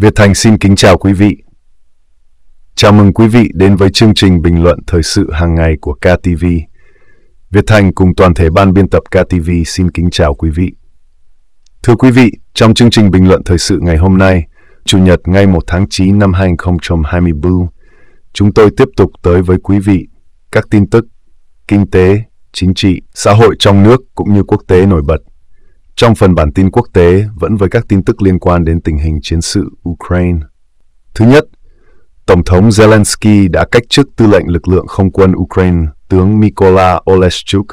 Việt Thành xin kính chào quý vị. Chào mừng quý vị đến với chương trình bình luận thời sự hàng ngày của KTV. Việt Thành cùng toàn thể ban biên tập KTV xin kính chào quý vị. Thưa quý vị, trong chương trình bình luận thời sự ngày hôm nay, Chủ nhật ngày 1 tháng 9 năm 2024, chúng tôi tiếp tục tới với quý vị các tin tức, kinh tế, chính trị, xã hội trong nước cũng như quốc tế nổi bật. Trong phần bản tin quốc tế, vẫn với các tin tức liên quan đến tình hình chiến sự Ukraine. Thứ nhất, Tổng thống Zelensky đã cách chức tư lệnh lực lượng không quân Ukraine tướng Mykola Oleschuk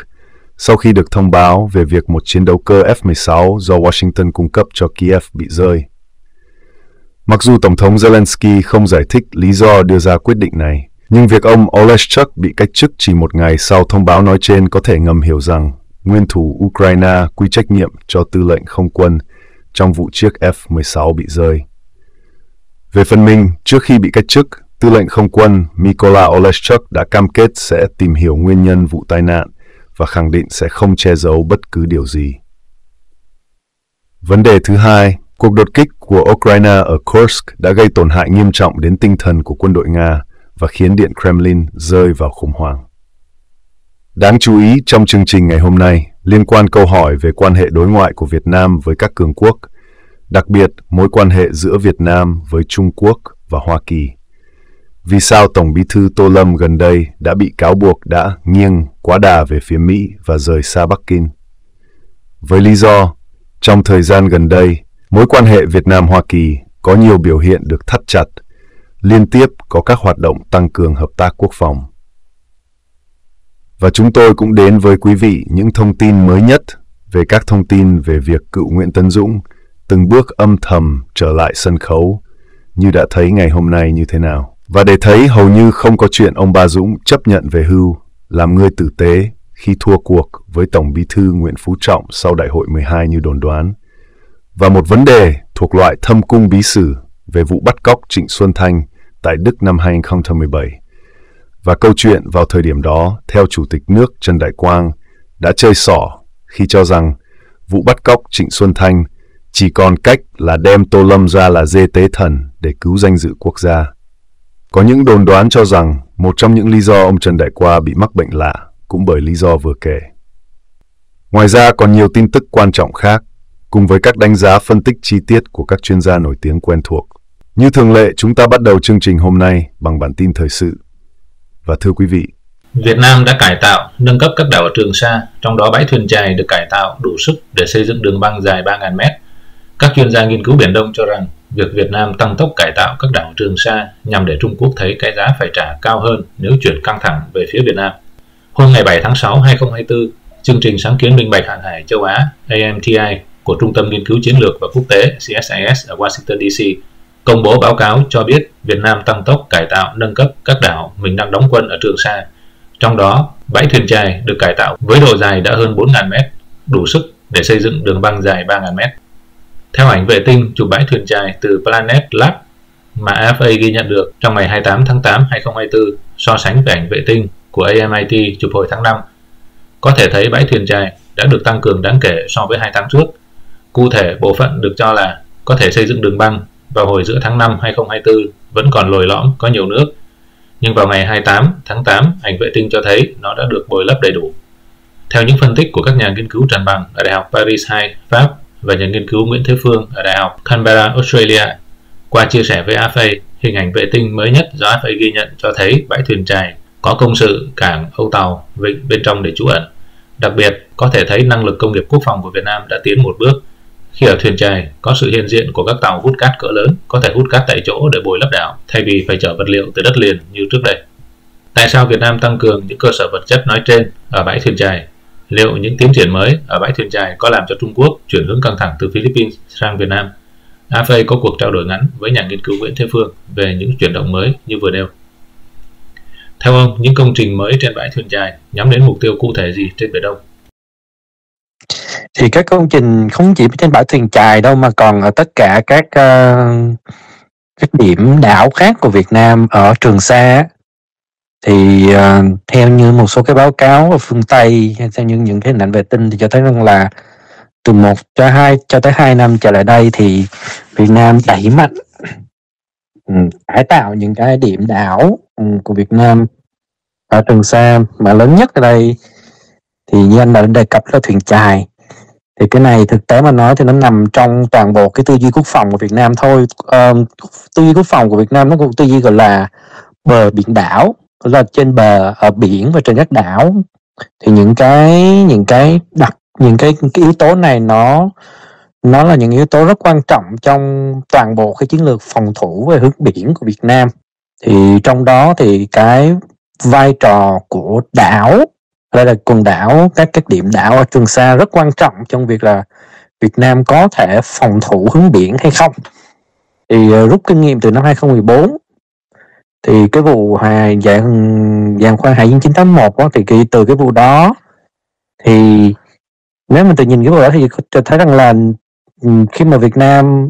sau khi được thông báo về việc một chiến đấu cơ F-16 do Washington cung cấp cho Kiev bị rơi. Mặc dù Tổng thống Zelensky không giải thích lý do đưa ra quyết định này, nhưng việc ông Oleschuk bị cách chức chỉ một ngày sau thông báo nói trên có thể ngầm hiểu rằng nguyên thủ Ukraine quy trách nhiệm cho tư lệnh không quân trong vụ chiếc F-16 bị rơi. Về phần mình, trước khi bị cách chức, tư lệnh không quân Mykola Oleshchuk đã cam kết sẽ tìm hiểu nguyên nhân vụ tai nạn và khẳng định sẽ không che giấu bất cứ điều gì. Vấn đề thứ hai, cuộc đột kích của Ukraine ở Kursk đã gây tổn hại nghiêm trọng đến tinh thần của quân đội Nga và khiến Điện Kremlin rơi vào khủng hoảng. Đáng chú ý trong chương trình ngày hôm nay liên quan câu hỏi về quan hệ đối ngoại của Việt Nam với các cường quốc, đặc biệt mối quan hệ giữa Việt Nam với Trung Quốc và Hoa Kỳ. Vì sao Tổng Bí thư Tô Lâm gần đây đã bị cáo buộc đã nghiêng quá đà về phía Mỹ và rời xa Bắc Kinh? Với lý do, trong thời gian gần đây, mối quan hệ Việt Nam-Hoa Kỳ có nhiều biểu hiện được thắt chặt, liên tiếp có các hoạt động tăng cường hợp tác quốc phòng. Và chúng tôi cũng đến với quý vị những thông tin mới nhất về các thông tin về việc cựu Nguyễn Tấn Dũng từng bước âm thầm trở lại sân khấu như đã thấy ngày hôm nay như thế nào. Và để thấy hầu như không có chuyện ông bà Dũng chấp nhận về hưu, làm người tử tế khi thua cuộc với Tổng Bí thư Nguyễn Phú Trọng sau Đại hội 12 như đồn đoán. Và một vấn đề thuộc loại thâm cung bí sử về vụ bắt cóc Trịnh Xuân Thanh tại Đức năm 2017 và câu chuyện vào thời điểm đó, theo Chủ tịch nước Trần Đại Quang, đã chơi xỏ khi cho rằng vụ bắt cóc Trịnh Xuân Thanh chỉ còn cách là đem Tô Lâm ra là dê tế thần để cứu danh dự quốc gia. Có những đồn đoán cho rằng một trong những lý do ông Trần Đại Qua bị mắc bệnh lạ cũng bởi lý do vừa kể. Ngoài ra còn nhiều tin tức quan trọng khác, cùng với các đánh giá phân tích chi tiết của các chuyên gia nổi tiếng quen thuộc. Như thường lệ, chúng ta bắt đầu chương trình hôm nay bằng bản tin thời sự và thưa quý vị, Việt Nam đã cải tạo, nâng cấp các đảo ở Trường Sa, trong đó bãi thuyền chài được cải tạo đủ sức để xây dựng đường băng dài 3.000 mét. Các chuyên gia nghiên cứu Biển Đông cho rằng việc Việt Nam tăng tốc cải tạo các đảo Trường Sa nhằm để Trung Quốc thấy cái giá phải trả cao hơn nếu chuyển căng thẳng về phía Việt Nam. Hôm ngày 7 tháng 6, 2024, chương trình sáng kiến minh bạch hàng hải châu Á AMTI của Trung tâm Nghiên cứu Chiến lược và Quốc tế CSIS ở Washington, D.C Công bố báo cáo cho biết Việt Nam tăng tốc cải tạo nâng cấp các đảo mình đang đóng quân ở Trường Sa. Trong đó, bãi thuyền chài được cải tạo với độ dài đã hơn 4.000 mét, đủ sức để xây dựng đường băng dài 3.000 mét. Theo ảnh vệ tinh chụp bãi thuyền chài từ Planet Lab mà AFA ghi nhận được trong ngày 28 tháng 8 2024 so sánh với ảnh vệ tinh của AMIT chụp hồi tháng 5, có thể thấy bãi thuyền chài đã được tăng cường đáng kể so với hai tháng trước. Cụ thể, bộ phận được cho là có thể xây dựng đường băng vào hồi giữa tháng 5 2024 vẫn còn lồi lõm, có nhiều nước. Nhưng vào ngày 28 tháng 8, ảnh vệ tinh cho thấy nó đã được bồi lấp đầy đủ. Theo những phân tích của các nhà nghiên cứu Trần Bằng ở Đại học Paris 2, Pháp và nhà nghiên cứu Nguyễn Thế Phương ở Đại học Canberra, Australia, qua chia sẻ với AFA, hình ảnh vệ tinh mới nhất do AFA ghi nhận cho thấy bãi thuyền trài có công sự, cảng, âu tàu, vịnh bên trong để trú ẩn. Đặc biệt, có thể thấy năng lực công nghiệp quốc phòng của Việt Nam đã tiến một bước khi ở thuyền chài, có sự hiện diện của các tàu hút cát cỡ lớn có thể hút cát tại chỗ để bồi lấp đảo thay vì phải chở vật liệu từ đất liền như trước đây. Tại sao Việt Nam tăng cường những cơ sở vật chất nói trên ở bãi thuyền chài? Liệu những tiến triển mới ở bãi thuyền chài có làm cho Trung Quốc chuyển hướng căng thẳng từ Philippines sang Việt Nam? AFA có cuộc trao đổi ngắn với nhà nghiên cứu Nguyễn Thế Phương về những chuyển động mới như vừa nêu. Theo ông, những công trình mới trên bãi thuyền chài nhắm đến mục tiêu cụ thể gì trên Biển Đông? thì các công trình không chỉ trên bãi thuyền chài đâu mà còn ở tất cả các uh, các điểm đảo khác của Việt Nam ở Trường Sa thì uh, theo như một số cái báo cáo ở phương Tây hay theo những những cái hình ảnh vệ tinh thì cho thấy rằng là từ một cho hai cho tới hai năm trở lại đây thì Việt Nam đẩy mạnh ừ, cải tạo những cái điểm đảo ừ, của Việt Nam ở Trường Sa mà lớn nhất ở đây thì như anh đã đề cập là thuyền chài thì cái này thực tế mà nói thì nó nằm trong toàn bộ cái tư duy quốc phòng của Việt Nam thôi um, tư duy quốc phòng của Việt Nam nó cũng tư duy gọi là bờ biển đảo là trên bờ ở biển và trên các đảo thì những cái những cái đặc những cái, cái yếu tố này nó nó là những yếu tố rất quan trọng trong toàn bộ cái chiến lược phòng thủ về hướng biển của Việt Nam thì trong đó thì cái vai trò của đảo đây là quần đảo các các điểm đảo ở Trường Sa rất quan trọng trong việc là Việt Nam có thể phòng thủ hướng biển hay không thì ờ, rút kinh nghiệm từ năm 2014 thì cái vụ hòa dạng dạng khoa hải dương 981 thì từ cái vụ đó thì nếu mà tự nhìn cái vụ đó thì tôi thấy rằng là ừ, khi mà Việt Nam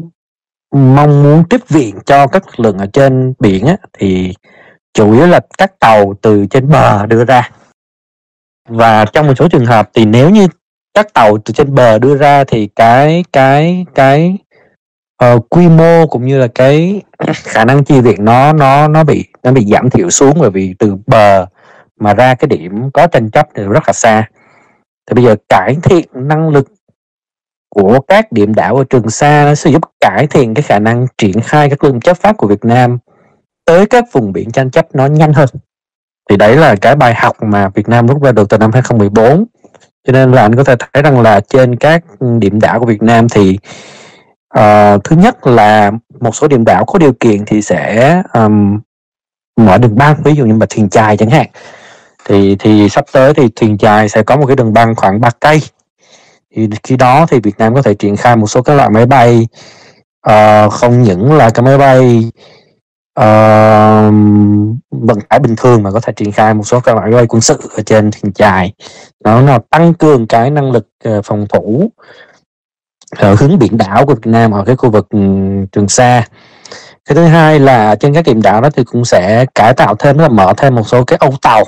mong muốn tiếp viện cho các lực lượng ở trên biển á, thì chủ yếu là các tàu từ trên bờ đưa ra và trong một số trường hợp thì nếu như các tàu từ trên bờ đưa ra thì cái cái cái uh, quy mô cũng như là cái khả năng chi viện nó nó nó bị nó bị giảm thiểu xuống bởi vì từ bờ mà ra cái điểm có tranh chấp thì rất là xa thì bây giờ cải thiện năng lực của các điểm đảo ở Trường Sa nó sẽ giúp cải thiện cái khả năng triển khai các lương chấp pháp của Việt Nam tới các vùng biển tranh chấp nó nhanh hơn thì đấy là cái bài học mà Việt Nam rút ra được từ năm 2014 cho nên là anh có thể thấy rằng là trên các điểm đảo của Việt Nam thì uh, thứ nhất là một số điểm đảo có điều kiện thì sẽ um, mở đường băng ví dụ như mà thuyền chài chẳng hạn thì thì sắp tới thì thuyền chài sẽ có một cái đường băng khoảng 3 cây thì khi đó thì Việt Nam có thể triển khai một số các loại máy bay uh, không những là cái máy bay uh, vận tải bình thường mà có thể triển khai một số các loại gói quân sự ở trên thuyền dài đó là tăng cường cái năng lực ờ, phòng thủ ở ờ, hướng biển đảo của Việt Nam ở cái khu vực ừ, Trường Sa cái thứ hai là trên các điểm đảo đó thì cũng sẽ cải tạo thêm là mở thêm một số cái âu tàu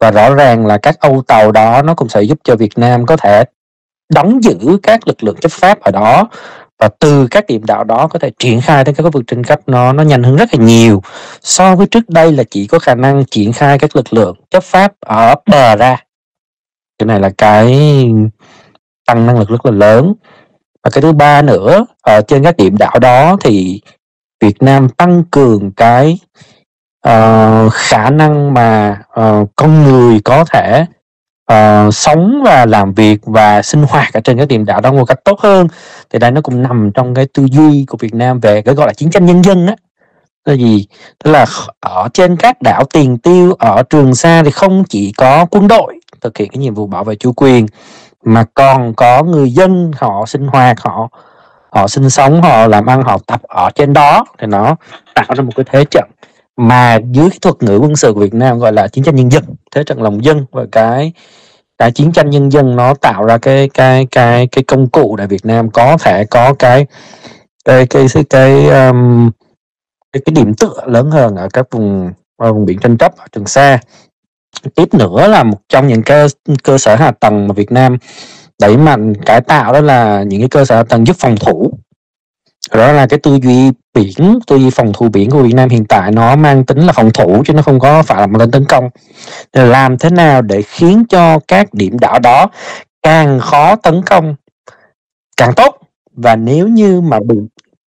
và rõ ràng là các âu tàu đó nó cũng sẽ giúp cho Việt Nam có thể đóng giữ các lực lượng chấp pháp ở đó và từ các điểm đạo đó có thể triển khai tới các khu vực tranh chấp nó nó nhanh hơn rất là nhiều so với trước đây là chỉ có khả năng triển khai các lực lượng chấp pháp ở bờ ra cái này là cái tăng năng lực rất là lớn và cái thứ ba nữa ở trên các điểm đảo đó thì Việt Nam tăng cường cái uh, khả năng mà uh, con người có thể uh, sống và làm việc và sinh hoạt ở trên các điểm đảo đó một cách tốt hơn thì đây nó cũng nằm trong cái tư duy của Việt Nam về cái gọi là chiến tranh nhân dân á là gì tức là ở trên các đảo tiền tiêu ở Trường Sa thì không chỉ có quân đội thực hiện cái nhiệm vụ bảo vệ chủ quyền mà còn có người dân họ sinh hoạt họ họ sinh sống họ làm ăn họ tập ở trên đó thì nó tạo ra một cái thế trận mà dưới thuật ngữ quân sự của Việt Nam gọi là chiến tranh nhân dân thế trận lòng dân và cái cái chiến tranh nhân dân nó tạo ra cái cái cái cái công cụ để Việt Nam có thể có cái cái cái cái cái, um, cái, cái điểm tựa lớn hơn ở các vùng ở vùng biển tranh chấp ở Trường Sa tiếp nữa là một trong những cái cơ sở hạ tầng mà Việt Nam đẩy mạnh cải tạo đó là những cái cơ sở hạ tầng giúp phòng thủ rõ là cái tư duy biển tư duy phòng thủ biển của Việt Nam hiện tại nó mang tính là phòng thủ chứ nó không có phải là một lên tấn công làm thế nào để khiến cho các điểm đảo đó càng khó tấn công càng tốt và nếu như mà bị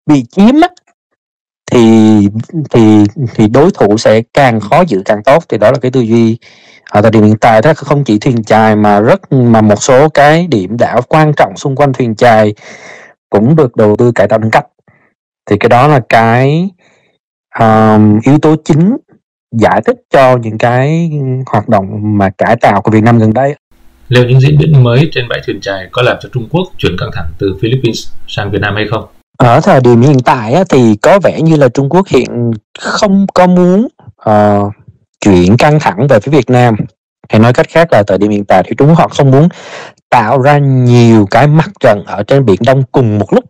bị chiếm thì thì thì đối thủ sẽ càng khó giữ càng tốt thì đó là cái tư duy ở thời điểm hiện tại đó không chỉ thuyền chài mà rất mà một số cái điểm đảo quan trọng xung quanh thuyền chài cũng được đầu tư cải tạo nâng cấp thì cái đó là cái um, yếu tố chính giải thích cho những cái hoạt động mà cải tạo của Việt Nam gần đây. Liệu những diễn biến mới trên bãi thuyền chài có làm cho Trung Quốc chuyển căng thẳng từ Philippines sang Việt Nam hay không? Ở thời điểm hiện tại thì có vẻ như là Trung Quốc hiện không có muốn uh, chuyển căng thẳng về phía Việt Nam. Hay nói cách khác là thời điểm hiện tại thì Trung Quốc họ không muốn tạo ra nhiều cái mặt trận ở trên Biển Đông cùng một lúc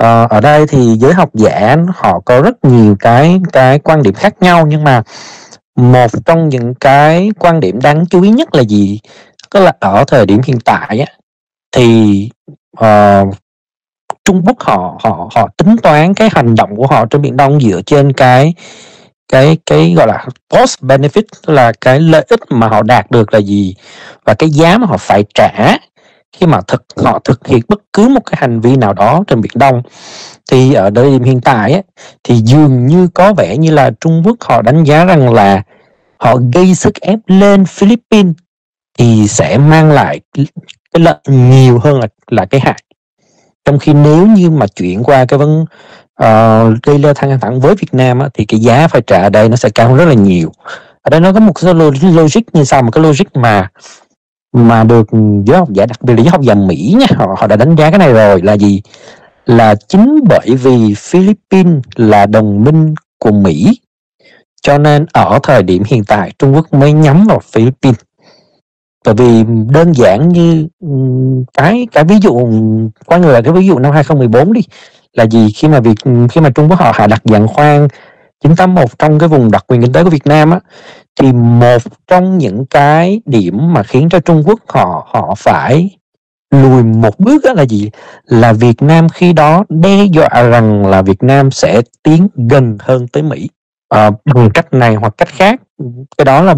Ờ, ở đây thì giới học giả họ có rất nhiều cái cái quan điểm khác nhau nhưng mà một trong những cái quan điểm đáng chú ý nhất là gì? Tức là ở thời điểm hiện tại á, thì uh, Trung Quốc họ họ họ tính toán cái hành động của họ trên biển Đông dựa trên cái cái cái gọi là cost benefit là cái lợi ích mà họ đạt được là gì và cái giá mà họ phải trả khi mà thực họ thực hiện bất cứ một cái hành vi nào đó trên biển đông thì ở thời điểm hiện tại ấy, thì dường như có vẻ như là trung quốc họ đánh giá rằng là họ gây sức ép lên philippines thì sẽ mang lại cái lợi nhiều hơn là là cái hại trong khi nếu như mà chuyển qua cái vấn uh, gây leo thang thẳng với Việt Nam á, thì cái giá phải trả ở đây nó sẽ cao rất là nhiều ở đây nó có một cái logic như sao một cái logic mà mà được giới học giả đặc biệt là giới học giả Mỹ nha họ, họ đã đánh giá cái này rồi là gì là chính bởi vì Philippines là đồng minh của Mỹ cho nên ở thời điểm hiện tại Trung Quốc mới nhắm vào Philippines bởi vì đơn giản như cái cái ví dụ quay người là cái ví dụ năm 2014 đi là gì khi mà việc khi mà Trung Quốc họ hạ đặt dạng khoan 981 trong cái vùng đặc quyền kinh tế của Việt Nam á thì một trong những cái điểm mà khiến cho Trung Quốc họ họ phải lùi một bước đó là gì là Việt Nam khi đó đe dọa rằng là Việt Nam sẽ tiến gần hơn tới Mỹ à, bằng cách này hoặc cách khác cái đó là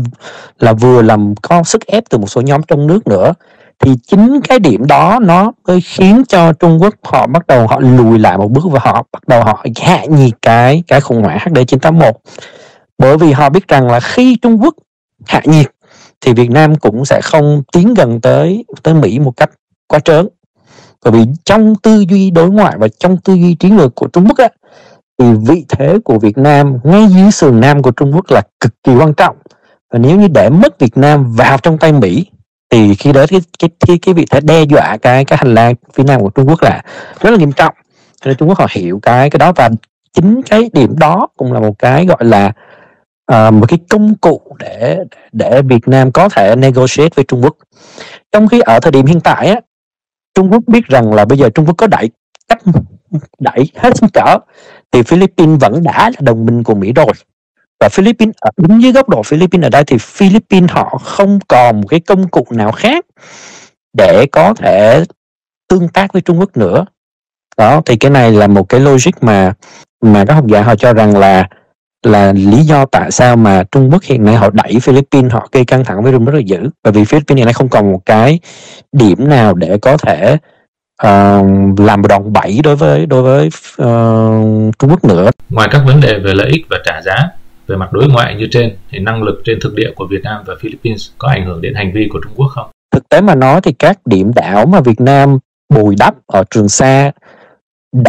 là vừa làm có sức ép từ một số nhóm trong nước nữa thì chính cái điểm đó nó mới khiến cho Trung Quốc họ bắt đầu họ lùi lại một bước và họ bắt đầu họ hạ nhiệt cái cái khủng hoảng HD 981 bởi vì họ biết rằng là khi Trung Quốc hạ nhiệt thì Việt Nam cũng sẽ không tiến gần tới tới Mỹ một cách quá trớn bởi vì trong tư duy đối ngoại và trong tư duy chiến lược của Trung Quốc á, thì vị thế của Việt Nam ngay dưới sườn nam của Trung Quốc là cực kỳ quan trọng và nếu như để mất Việt Nam vào trong tay Mỹ thì khi đó cái cái cái, cái vị thế đe dọa cái cái hành lang phía nam của Trung Quốc là rất là nghiêm trọng cho nên Trung Quốc họ hiểu cái cái đó và chính cái điểm đó cũng là một cái gọi là à, một cái công cụ để để Việt Nam có thể negotiate với Trung Quốc trong khi ở thời điểm hiện tại á, Trung Quốc biết rằng là bây giờ Trung Quốc có đẩy cách đẩy hết sức cỡ thì Philippines vẫn đã là đồng minh của Mỹ rồi và Philippines ở à, đứng dưới góc độ Philippines ở đây thì Philippines họ không còn một cái công cụ nào khác để có thể tương tác với Trung Quốc nữa đó thì cái này là một cái logic mà mà các học giả họ cho rằng là là lý do tại sao mà Trung Quốc hiện nay họ đẩy Philippines họ gây căng thẳng với Trung Quốc rất là dữ bởi vì Philippines hiện nay không còn một cái điểm nào để có thể uh, làm đòn bẩy đối với đối với uh, Trung Quốc nữa ngoài các vấn đề về lợi ích và trả giá về mặt đối ngoại như trên thì năng lực trên thực địa của Việt Nam và Philippines có ảnh hưởng đến hành vi của Trung Quốc không thực tế mà nói thì các điểm đảo mà Việt Nam bồi đắp ở Trường Sa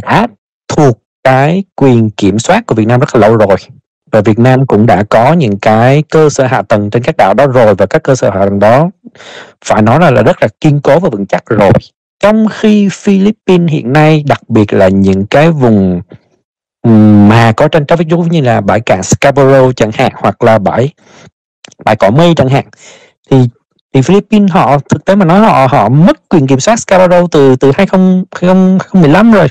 đã thuộc cái quyền kiểm soát của Việt Nam rất là lâu rồi và Việt Nam cũng đã có những cái cơ sở hạ tầng trên các đảo đó rồi và các cơ sở hạ tầng đó phải nói là, là rất là kiên cố và vững chắc rồi trong khi Philippines hiện nay đặc biệt là những cái vùng mà có tranh chấp ví dụ như là bãi cạn Scarborough chẳng hạn hoặc là bãi bãi cỏ mây chẳng hạn thì thì Philippines họ thực tế mà nói họ họ mất quyền kiểm soát Scarborough từ từ 2015 rồi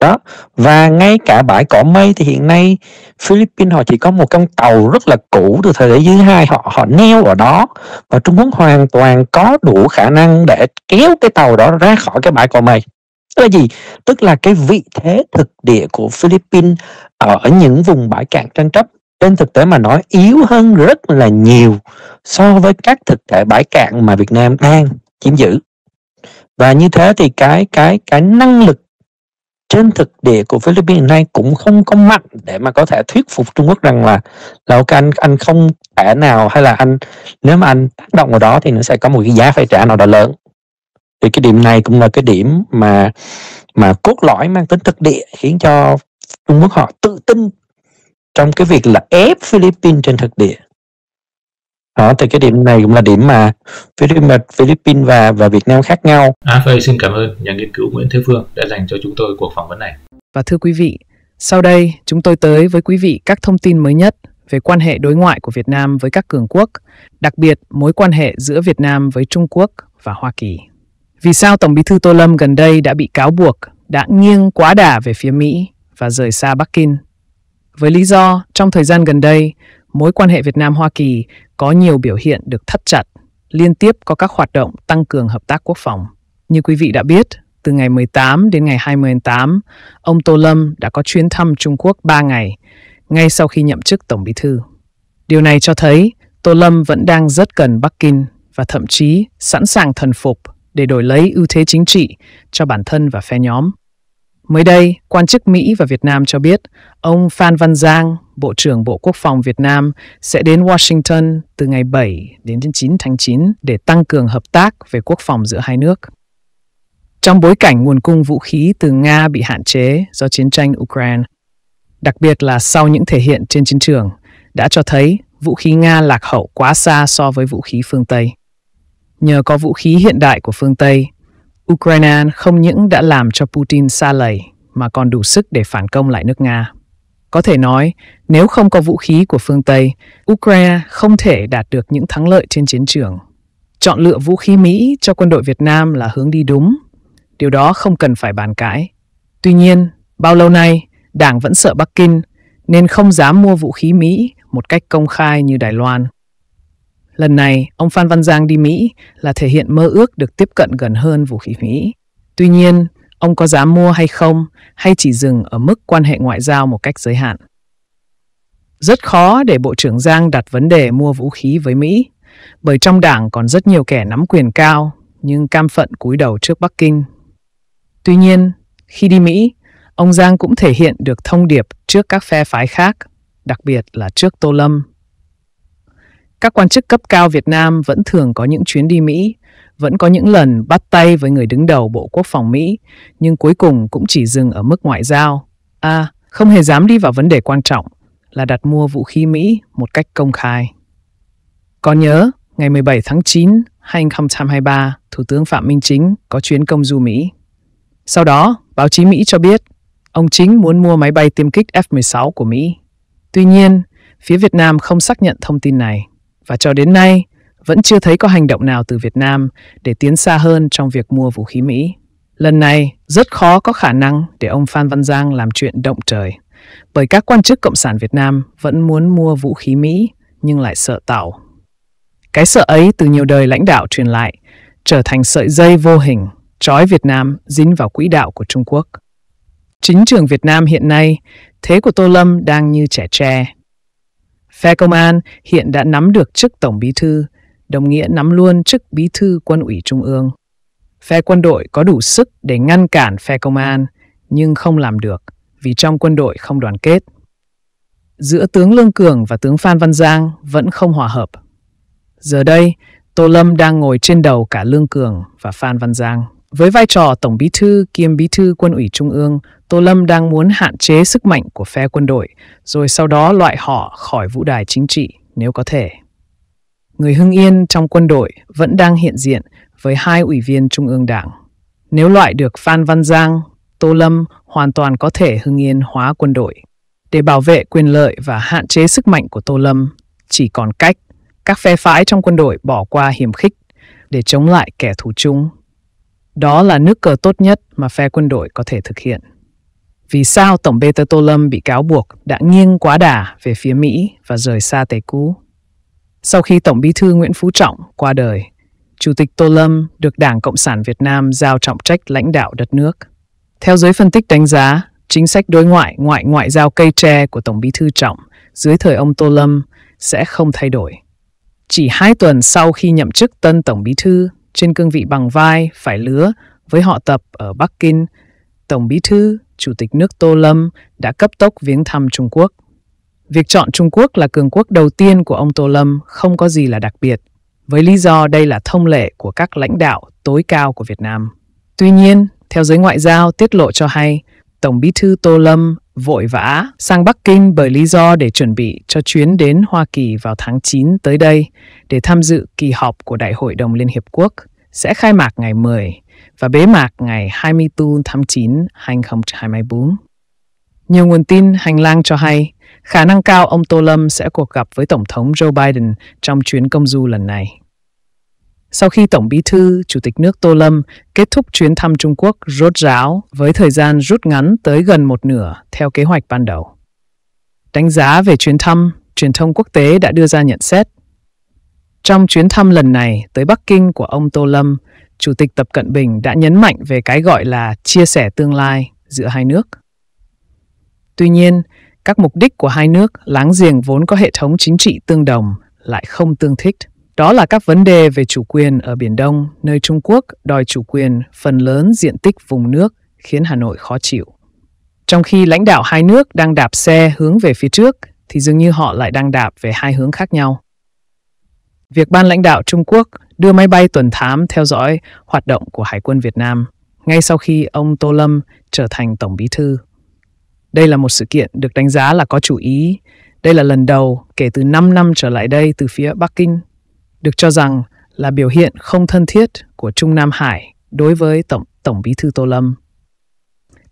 đó và ngay cả bãi cỏ mây thì hiện nay Philippines họ chỉ có một con tàu rất là cũ từ thời đại thứ hai họ họ neo ở đó và Trung Quốc hoàn toàn có đủ khả năng để kéo cái tàu đó ra khỏi cái bãi cỏ mây tức là gì tức là cái vị thế thực địa của Philippines ở những vùng bãi cạn tranh chấp trên thực tế mà nói yếu hơn rất là nhiều so với các thực thể bãi cạn mà Việt Nam đang chiếm giữ và như thế thì cái cái cái năng lực trên thực địa của Philippines nay cũng không có mạnh để mà có thể thuyết phục Trung Quốc rằng là là ok anh anh không thể nào hay là anh nếu mà anh tác động vào đó thì nó sẽ có một cái giá phải trả nào đó lớn thì cái điểm này cũng là cái điểm mà mà cốt lõi mang tính thực địa khiến cho Trung Quốc họ tự tin trong cái việc là ép Philippines trên thực địa đó ờ, thì cái điểm này cũng là điểm mà Philippines, Philippines và và Việt Nam khác nhau. À, AFA xin cảm ơn nhà nghiên cứu Nguyễn Thế Phương đã dành cho chúng tôi cuộc phỏng vấn này. Và thưa quý vị, sau đây chúng tôi tới với quý vị các thông tin mới nhất về quan hệ đối ngoại của Việt Nam với các cường quốc, đặc biệt mối quan hệ giữa Việt Nam với Trung Quốc và Hoa Kỳ. Vì sao Tổng bí thư Tô Lâm gần đây đã bị cáo buộc đã nghiêng quá đà về phía Mỹ và rời xa Bắc Kinh? Với lý do, trong thời gian gần đây, mối quan hệ Việt Nam-Hoa Kỳ có nhiều biểu hiện được thắt chặt, liên tiếp có các hoạt động tăng cường hợp tác quốc phòng. Như quý vị đã biết, từ ngày 18 đến ngày 28 ông Tô Lâm đã có chuyến thăm Trung Quốc 3 ngày, ngay sau khi nhậm chức Tổng Bí Thư. Điều này cho thấy Tô Lâm vẫn đang rất cần Bắc Kinh và thậm chí sẵn sàng thần phục để đổi lấy ưu thế chính trị cho bản thân và phe nhóm. Mới đây, quan chức Mỹ và Việt Nam cho biết ông Phan Văn Giang Bộ trưởng Bộ Quốc phòng Việt Nam sẽ đến Washington từ ngày 7 đến 9 tháng 9 để tăng cường hợp tác về quốc phòng giữa hai nước. Trong bối cảnh nguồn cung vũ khí từ Nga bị hạn chế do chiến tranh Ukraine, đặc biệt là sau những thể hiện trên chiến trường, đã cho thấy vũ khí Nga lạc hậu quá xa so với vũ khí phương Tây. Nhờ có vũ khí hiện đại của phương Tây, Ukraine không những đã làm cho Putin xa lầy mà còn đủ sức để phản công lại nước Nga. Có thể nói, nếu không có vũ khí của phương Tây, Ukraine không thể đạt được những thắng lợi trên chiến trường. Chọn lựa vũ khí Mỹ cho quân đội Việt Nam là hướng đi đúng. Điều đó không cần phải bàn cãi. Tuy nhiên, bao lâu nay, Đảng vẫn sợ Bắc Kinh nên không dám mua vũ khí Mỹ một cách công khai như Đài Loan. Lần này, ông Phan Văn Giang đi Mỹ là thể hiện mơ ước được tiếp cận gần hơn vũ khí Mỹ. Tuy nhiên, ông có dám mua hay không hay chỉ dừng ở mức quan hệ ngoại giao một cách giới hạn. Rất khó để Bộ trưởng Giang đặt vấn đề mua vũ khí với Mỹ, bởi trong đảng còn rất nhiều kẻ nắm quyền cao nhưng cam phận cúi đầu trước Bắc Kinh. Tuy nhiên, khi đi Mỹ, ông Giang cũng thể hiện được thông điệp trước các phe phái khác, đặc biệt là trước Tô Lâm. Các quan chức cấp cao Việt Nam vẫn thường có những chuyến đi Mỹ vẫn có những lần bắt tay với người đứng đầu Bộ Quốc phòng Mỹ, nhưng cuối cùng cũng chỉ dừng ở mức ngoại giao. À, không hề dám đi vào vấn đề quan trọng là đặt mua vũ khí Mỹ một cách công khai. Còn nhớ, ngày 17 tháng 9, 2023, Thủ tướng Phạm Minh Chính có chuyến công du Mỹ. Sau đó, báo chí Mỹ cho biết ông Chính muốn mua máy bay tiêm kích F-16 của Mỹ. Tuy nhiên, phía Việt Nam không xác nhận thông tin này. Và cho đến nay, vẫn chưa thấy có hành động nào từ Việt Nam để tiến xa hơn trong việc mua vũ khí Mỹ. Lần này, rất khó có khả năng để ông Phan Văn Giang làm chuyện động trời, bởi các quan chức Cộng sản Việt Nam vẫn muốn mua vũ khí Mỹ nhưng lại sợ tàu. Cái sợ ấy từ nhiều đời lãnh đạo truyền lại, trở thành sợi dây vô hình, trói Việt Nam dính vào quỹ đạo của Trung Quốc. Chính trường Việt Nam hiện nay, thế của Tô Lâm đang như trẻ tre. Phe Công an hiện đã nắm được chức Tổng Bí Thư đồng nghĩa nắm luôn chức bí thư quân ủy trung ương. Phe quân đội có đủ sức để ngăn cản phe công an, nhưng không làm được vì trong quân đội không đoàn kết. Giữa tướng Lương Cường và tướng Phan Văn Giang vẫn không hòa hợp. Giờ đây, Tô Lâm đang ngồi trên đầu cả Lương Cường và Phan Văn Giang. Với vai trò Tổng Bí thư kiêm Bí thư Quân ủy Trung ương, Tô Lâm đang muốn hạn chế sức mạnh của phe quân đội, rồi sau đó loại họ khỏi vũ đài chính trị nếu có thể người Hưng Yên trong quân đội vẫn đang hiện diện với hai ủy viên Trung ương Đảng. Nếu loại được Phan Văn Giang, Tô Lâm hoàn toàn có thể Hưng Yên hóa quân đội. Để bảo vệ quyền lợi và hạn chế sức mạnh của Tô Lâm, chỉ còn cách các phe phái trong quân đội bỏ qua hiểm khích để chống lại kẻ thù chung. Đó là nước cờ tốt nhất mà phe quân đội có thể thực hiện. Vì sao Tổng bê Tô Lâm bị cáo buộc đã nghiêng quá đà về phía Mỹ và rời xa Tây Cú? Sau khi Tổng Bí thư Nguyễn Phú Trọng qua đời, Chủ tịch Tô Lâm được Đảng Cộng sản Việt Nam giao trọng trách lãnh đạo đất nước. Theo giới phân tích đánh giá, chính sách đối ngoại, ngoại ngoại giao cây tre của Tổng Bí thư Trọng dưới thời ông Tô Lâm sẽ không thay đổi. Chỉ hai tuần sau khi nhậm chức tân Tổng Bí thư, trên cương vị bằng vai, phải lứa với họ tập ở Bắc Kinh, Tổng Bí thư, Chủ tịch nước Tô Lâm đã cấp tốc viếng thăm Trung Quốc. Việc chọn Trung Quốc là cường quốc đầu tiên của ông Tô Lâm không có gì là đặc biệt, với lý do đây là thông lệ của các lãnh đạo tối cao của Việt Nam. Tuy nhiên, theo giới ngoại giao tiết lộ cho hay, Tổng bí thư Tô Lâm vội vã sang Bắc Kinh bởi lý do để chuẩn bị cho chuyến đến Hoa Kỳ vào tháng 9 tới đây để tham dự kỳ họp của Đại hội đồng Liên Hiệp Quốc sẽ khai mạc ngày 10 và bế mạc ngày 24 tháng 9 2024. Nhiều nguồn tin hành lang cho hay Khả năng cao ông Tô Lâm sẽ cuộc gặp với Tổng thống Joe Biden trong chuyến công du lần này. Sau khi Tổng Bí thư, Chủ tịch nước Tô Lâm kết thúc chuyến thăm Trung Quốc rốt ráo với thời gian rút ngắn tới gần một nửa theo kế hoạch ban đầu. Đánh giá về chuyến thăm, truyền thông quốc tế đã đưa ra nhận xét. Trong chuyến thăm lần này tới Bắc Kinh của ông Tô Lâm, Chủ tịch Tập Cận Bình đã nhấn mạnh về cái gọi là chia sẻ tương lai giữa hai nước. Tuy nhiên, các mục đích của hai nước láng giềng vốn có hệ thống chính trị tương đồng lại không tương thích. Đó là các vấn đề về chủ quyền ở Biển Đông, nơi Trung Quốc đòi chủ quyền phần lớn diện tích vùng nước khiến Hà Nội khó chịu. Trong khi lãnh đạo hai nước đang đạp xe hướng về phía trước, thì dường như họ lại đang đạp về hai hướng khác nhau. Việc ban lãnh đạo Trung Quốc đưa máy bay tuần thám theo dõi hoạt động của Hải quân Việt Nam ngay sau khi ông Tô Lâm trở thành Tổng Bí Thư đây là một sự kiện được đánh giá là có chủ ý. Đây là lần đầu kể từ 5 năm trở lại đây từ phía Bắc Kinh, được cho rằng là biểu hiện không thân thiết của Trung Nam Hải đối với Tổng Tổng Bí thư Tô Lâm.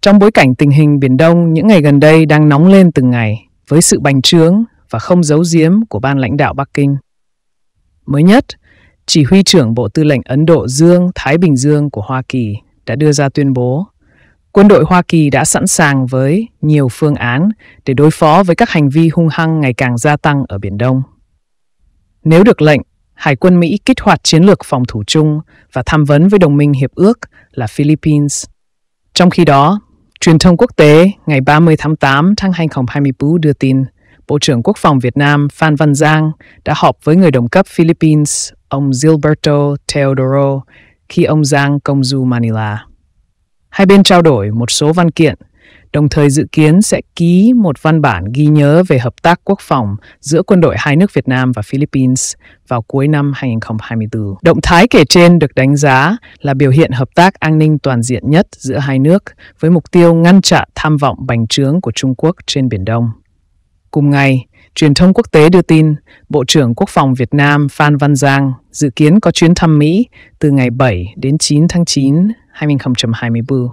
Trong bối cảnh tình hình Biển Đông những ngày gần đây đang nóng lên từng ngày với sự bành trướng và không giấu giếm của ban lãnh đạo Bắc Kinh. Mới nhất, chỉ huy trưởng Bộ Tư lệnh Ấn Độ Dương Thái Bình Dương của Hoa Kỳ đã đưa ra tuyên bố Quân đội Hoa Kỳ đã sẵn sàng với nhiều phương án để đối phó với các hành vi hung hăng ngày càng gia tăng ở Biển Đông. Nếu được lệnh, Hải quân Mỹ kích hoạt chiến lược phòng thủ chung và tham vấn với đồng minh hiệp ước là Philippines. Trong khi đó, truyền thông quốc tế ngày 30 tháng 8 tháng 2024 đưa tin Bộ trưởng Quốc phòng Việt Nam Phan Văn Giang đã họp với người đồng cấp Philippines ông Gilberto Teodoro khi ông Giang công du Manila. Hai bên trao đổi một số văn kiện, đồng thời dự kiến sẽ ký một văn bản ghi nhớ về hợp tác quốc phòng giữa quân đội hai nước Việt Nam và Philippines vào cuối năm 2024. Động thái kể trên được đánh giá là biểu hiện hợp tác an ninh toàn diện nhất giữa hai nước với mục tiêu ngăn chặn tham vọng bành trướng của Trung Quốc trên Biển Đông. Cùng ngày, Truyền thông quốc tế đưa tin, Bộ trưởng Quốc phòng Việt Nam Phan Văn Giang dự kiến có chuyến thăm Mỹ từ ngày 7 đến 9 tháng 9, 2024.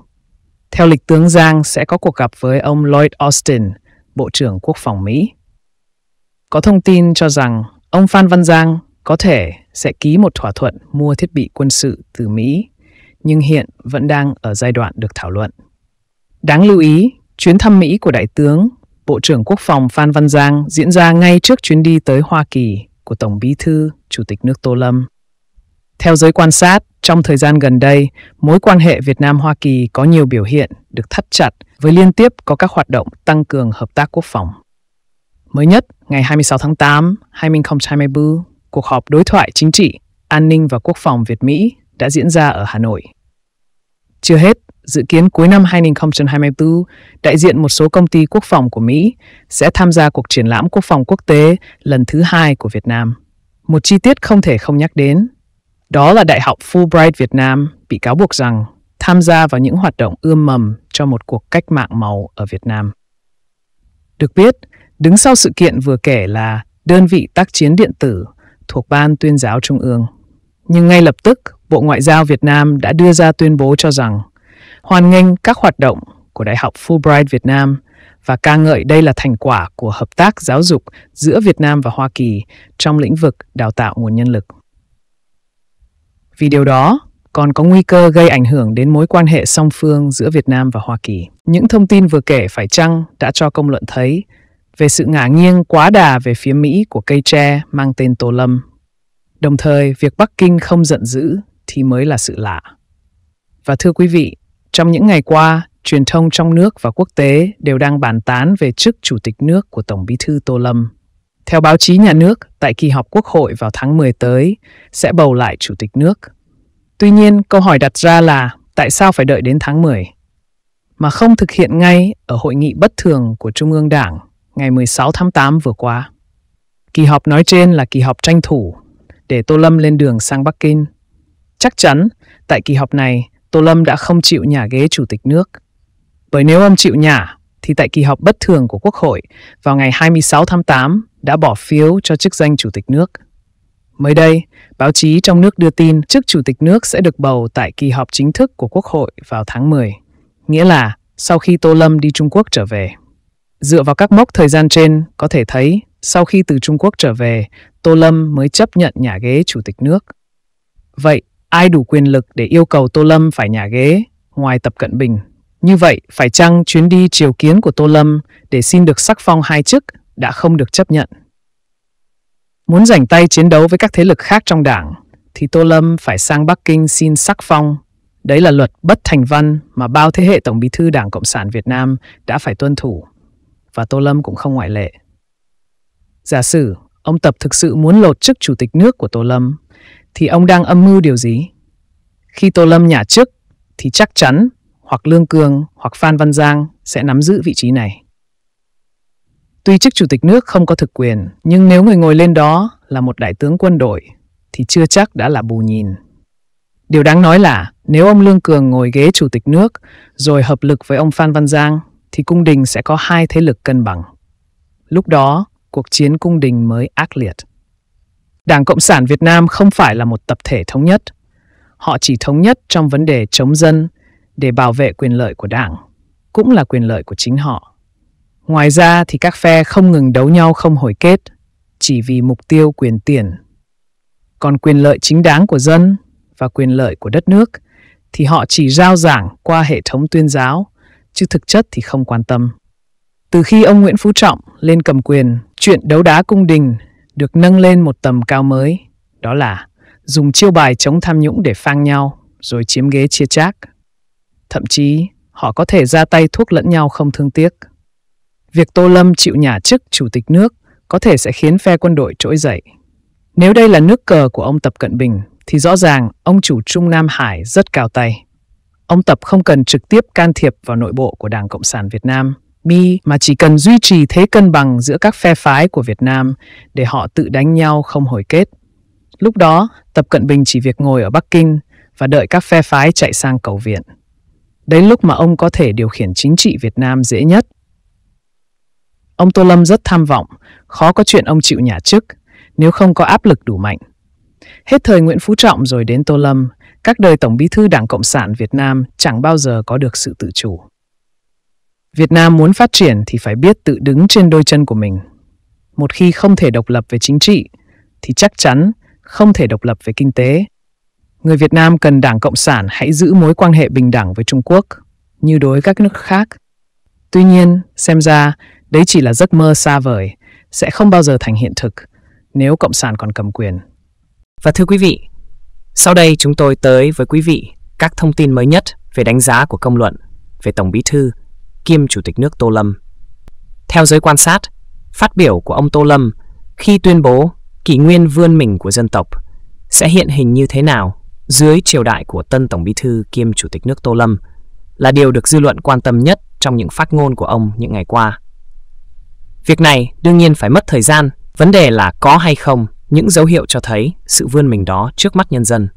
Theo lịch tướng Giang sẽ có cuộc gặp với ông Lloyd Austin, Bộ trưởng Quốc phòng Mỹ. Có thông tin cho rằng ông Phan Văn Giang có thể sẽ ký một thỏa thuận mua thiết bị quân sự từ Mỹ, nhưng hiện vẫn đang ở giai đoạn được thảo luận. Đáng lưu ý, chuyến thăm Mỹ của đại tướng Bộ trưởng Quốc phòng Phan Văn Giang diễn ra ngay trước chuyến đi tới Hoa Kỳ của Tổng Bí thư, Chủ tịch nước Tô Lâm. Theo giới quan sát, trong thời gian gần đây, mối quan hệ Việt Nam-Hoa Kỳ có nhiều biểu hiện được thắt chặt với liên tiếp có các hoạt động tăng cường hợp tác quốc phòng. Mới nhất, ngày 26 tháng 8, 2023, cuộc họp đối thoại chính trị, an ninh và quốc phòng Việt-Mỹ đã diễn ra ở Hà Nội. Chưa hết, dự kiến cuối năm 2024, đại diện một số công ty quốc phòng của Mỹ sẽ tham gia cuộc triển lãm quốc phòng quốc tế lần thứ hai của Việt Nam. Một chi tiết không thể không nhắc đến, đó là Đại học Fulbright Việt Nam bị cáo buộc rằng tham gia vào những hoạt động ươm mầm cho một cuộc cách mạng màu ở Việt Nam. Được biết, đứng sau sự kiện vừa kể là đơn vị tác chiến điện tử thuộc Ban tuyên giáo Trung ương. Nhưng ngay lập tức, Bộ Ngoại giao Việt Nam đã đưa ra tuyên bố cho rằng hoan nghênh các hoạt động của Đại học Fulbright Việt Nam và ca ngợi đây là thành quả của hợp tác giáo dục giữa Việt Nam và Hoa Kỳ trong lĩnh vực đào tạo nguồn nhân lực. Vì điều đó còn có nguy cơ gây ảnh hưởng đến mối quan hệ song phương giữa Việt Nam và Hoa Kỳ. Những thông tin vừa kể phải chăng đã cho công luận thấy về sự ngả nghiêng quá đà về phía Mỹ của cây tre mang tên Tô Lâm. Đồng thời, việc Bắc Kinh không giận dữ thì mới là sự lạ. Và thưa quý vị, trong những ngày qua, truyền thông trong nước và quốc tế đều đang bàn tán về chức chủ tịch nước của Tổng Bí thư Tô Lâm. Theo báo chí nhà nước, tại kỳ họp Quốc hội vào tháng 10 tới sẽ bầu lại chủ tịch nước. Tuy nhiên, câu hỏi đặt ra là tại sao phải đợi đến tháng 10 mà không thực hiện ngay ở hội nghị bất thường của Trung ương Đảng ngày 16 tháng 8 vừa qua. Kỳ họp nói trên là kỳ họp tranh thủ để Tô Lâm lên đường sang Bắc Kinh. Chắc chắn, tại kỳ họp này, Tô Lâm đã không chịu nhả ghế Chủ tịch nước. Bởi nếu ông chịu nhả, thì tại kỳ họp bất thường của Quốc hội vào ngày 26 tháng 8 đã bỏ phiếu cho chức danh Chủ tịch nước. Mới đây, báo chí trong nước đưa tin chức Chủ tịch nước sẽ được bầu tại kỳ họp chính thức của Quốc hội vào tháng 10, nghĩa là sau khi Tô Lâm đi Trung Quốc trở về. Dựa vào các mốc thời gian trên, có thể thấy sau khi từ Trung Quốc trở về, Tô Lâm mới chấp nhận nhà ghế Chủ tịch nước. Vậy, ai đủ quyền lực để yêu cầu Tô Lâm phải nhả ghế ngoài Tập Cận Bình? Như vậy, phải chăng chuyến đi triều kiến của Tô Lâm để xin được sắc phong hai chức đã không được chấp nhận? Muốn giành tay chiến đấu với các thế lực khác trong đảng, thì Tô Lâm phải sang Bắc Kinh xin sắc phong. Đấy là luật bất thành văn mà bao thế hệ Tổng bí thư Đảng Cộng sản Việt Nam đã phải tuân thủ. Và Tô Lâm cũng không ngoại lệ. Giả sử ông Tập thực sự muốn lột chức chủ tịch nước của Tô Lâm, thì ông đang âm mưu điều gì? Khi Tô Lâm nhả chức, thì chắc chắn hoặc Lương Cường hoặc Phan Văn Giang sẽ nắm giữ vị trí này. Tuy chức chủ tịch nước không có thực quyền, nhưng nếu người ngồi lên đó là một đại tướng quân đội, thì chưa chắc đã là bù nhìn. Điều đáng nói là nếu ông Lương Cường ngồi ghế chủ tịch nước rồi hợp lực với ông Phan Văn Giang thì cung đình sẽ có hai thế lực cân bằng. Lúc đó, cuộc chiến cung đình mới ác liệt. Đảng Cộng sản Việt Nam không phải là một tập thể thống nhất. Họ chỉ thống nhất trong vấn đề chống dân để bảo vệ quyền lợi của đảng, cũng là quyền lợi của chính họ. Ngoài ra thì các phe không ngừng đấu nhau không hồi kết, chỉ vì mục tiêu quyền tiền. Còn quyền lợi chính đáng của dân và quyền lợi của đất nước thì họ chỉ rao giảng qua hệ thống tuyên giáo, chứ thực chất thì không quan tâm. Từ khi ông Nguyễn Phú Trọng lên cầm quyền, chuyện đấu đá cung đình được nâng lên một tầm cao mới, đó là dùng chiêu bài chống tham nhũng để phang nhau rồi chiếm ghế chia chác. Thậm chí, họ có thể ra tay thuốc lẫn nhau không thương tiếc. Việc Tô Lâm chịu nhà chức chủ tịch nước có thể sẽ khiến phe quân đội trỗi dậy. Nếu đây là nước cờ của ông Tập Cận Bình thì rõ ràng ông chủ Trung Nam Hải rất cao tay. Ông Tập không cần trực tiếp can thiệp vào nội bộ của Đảng Cộng sản Việt Nam Mi mà chỉ cần duy trì thế cân bằng giữa các phe phái của Việt Nam để họ tự đánh nhau không hồi kết. Lúc đó, Tập Cận Bình chỉ việc ngồi ở Bắc Kinh và đợi các phe phái chạy sang cầu viện. Đấy lúc mà ông có thể điều khiển chính trị Việt Nam dễ nhất. Ông Tô Lâm rất tham vọng, khó có chuyện ông chịu nhả chức nếu không có áp lực đủ mạnh. Hết thời Nguyễn Phú Trọng rồi đến Tô Lâm, các đời Tổng Bí thư Đảng Cộng sản Việt Nam chẳng bao giờ có được sự tự chủ. Việt Nam muốn phát triển thì phải biết tự đứng trên đôi chân của mình. Một khi không thể độc lập về chính trị thì chắc chắn không thể độc lập về kinh tế. Người Việt Nam cần Đảng Cộng sản hãy giữ mối quan hệ bình đẳng với Trung Quốc như đối các nước khác. Tuy nhiên, xem ra đấy chỉ là giấc mơ xa vời, sẽ không bao giờ thành hiện thực nếu Cộng sản còn cầm quyền. Và thưa quý vị, sau đây chúng tôi tới với quý vị các thông tin mới nhất về đánh giá của công luận về Tổng Bí thư kiêm Chủ tịch nước Tô Lâm. Theo giới quan sát, phát biểu của ông Tô Lâm khi tuyên bố kỷ nguyên vươn mình của dân tộc sẽ hiện hình như thế nào dưới triều đại của tân Tổng Bí Thư kiêm Chủ tịch nước Tô Lâm là điều được dư luận quan tâm nhất trong những phát ngôn của ông những ngày qua. Việc này đương nhiên phải mất thời gian, vấn đề là có hay không những dấu hiệu cho thấy sự vươn mình đó trước mắt nhân dân.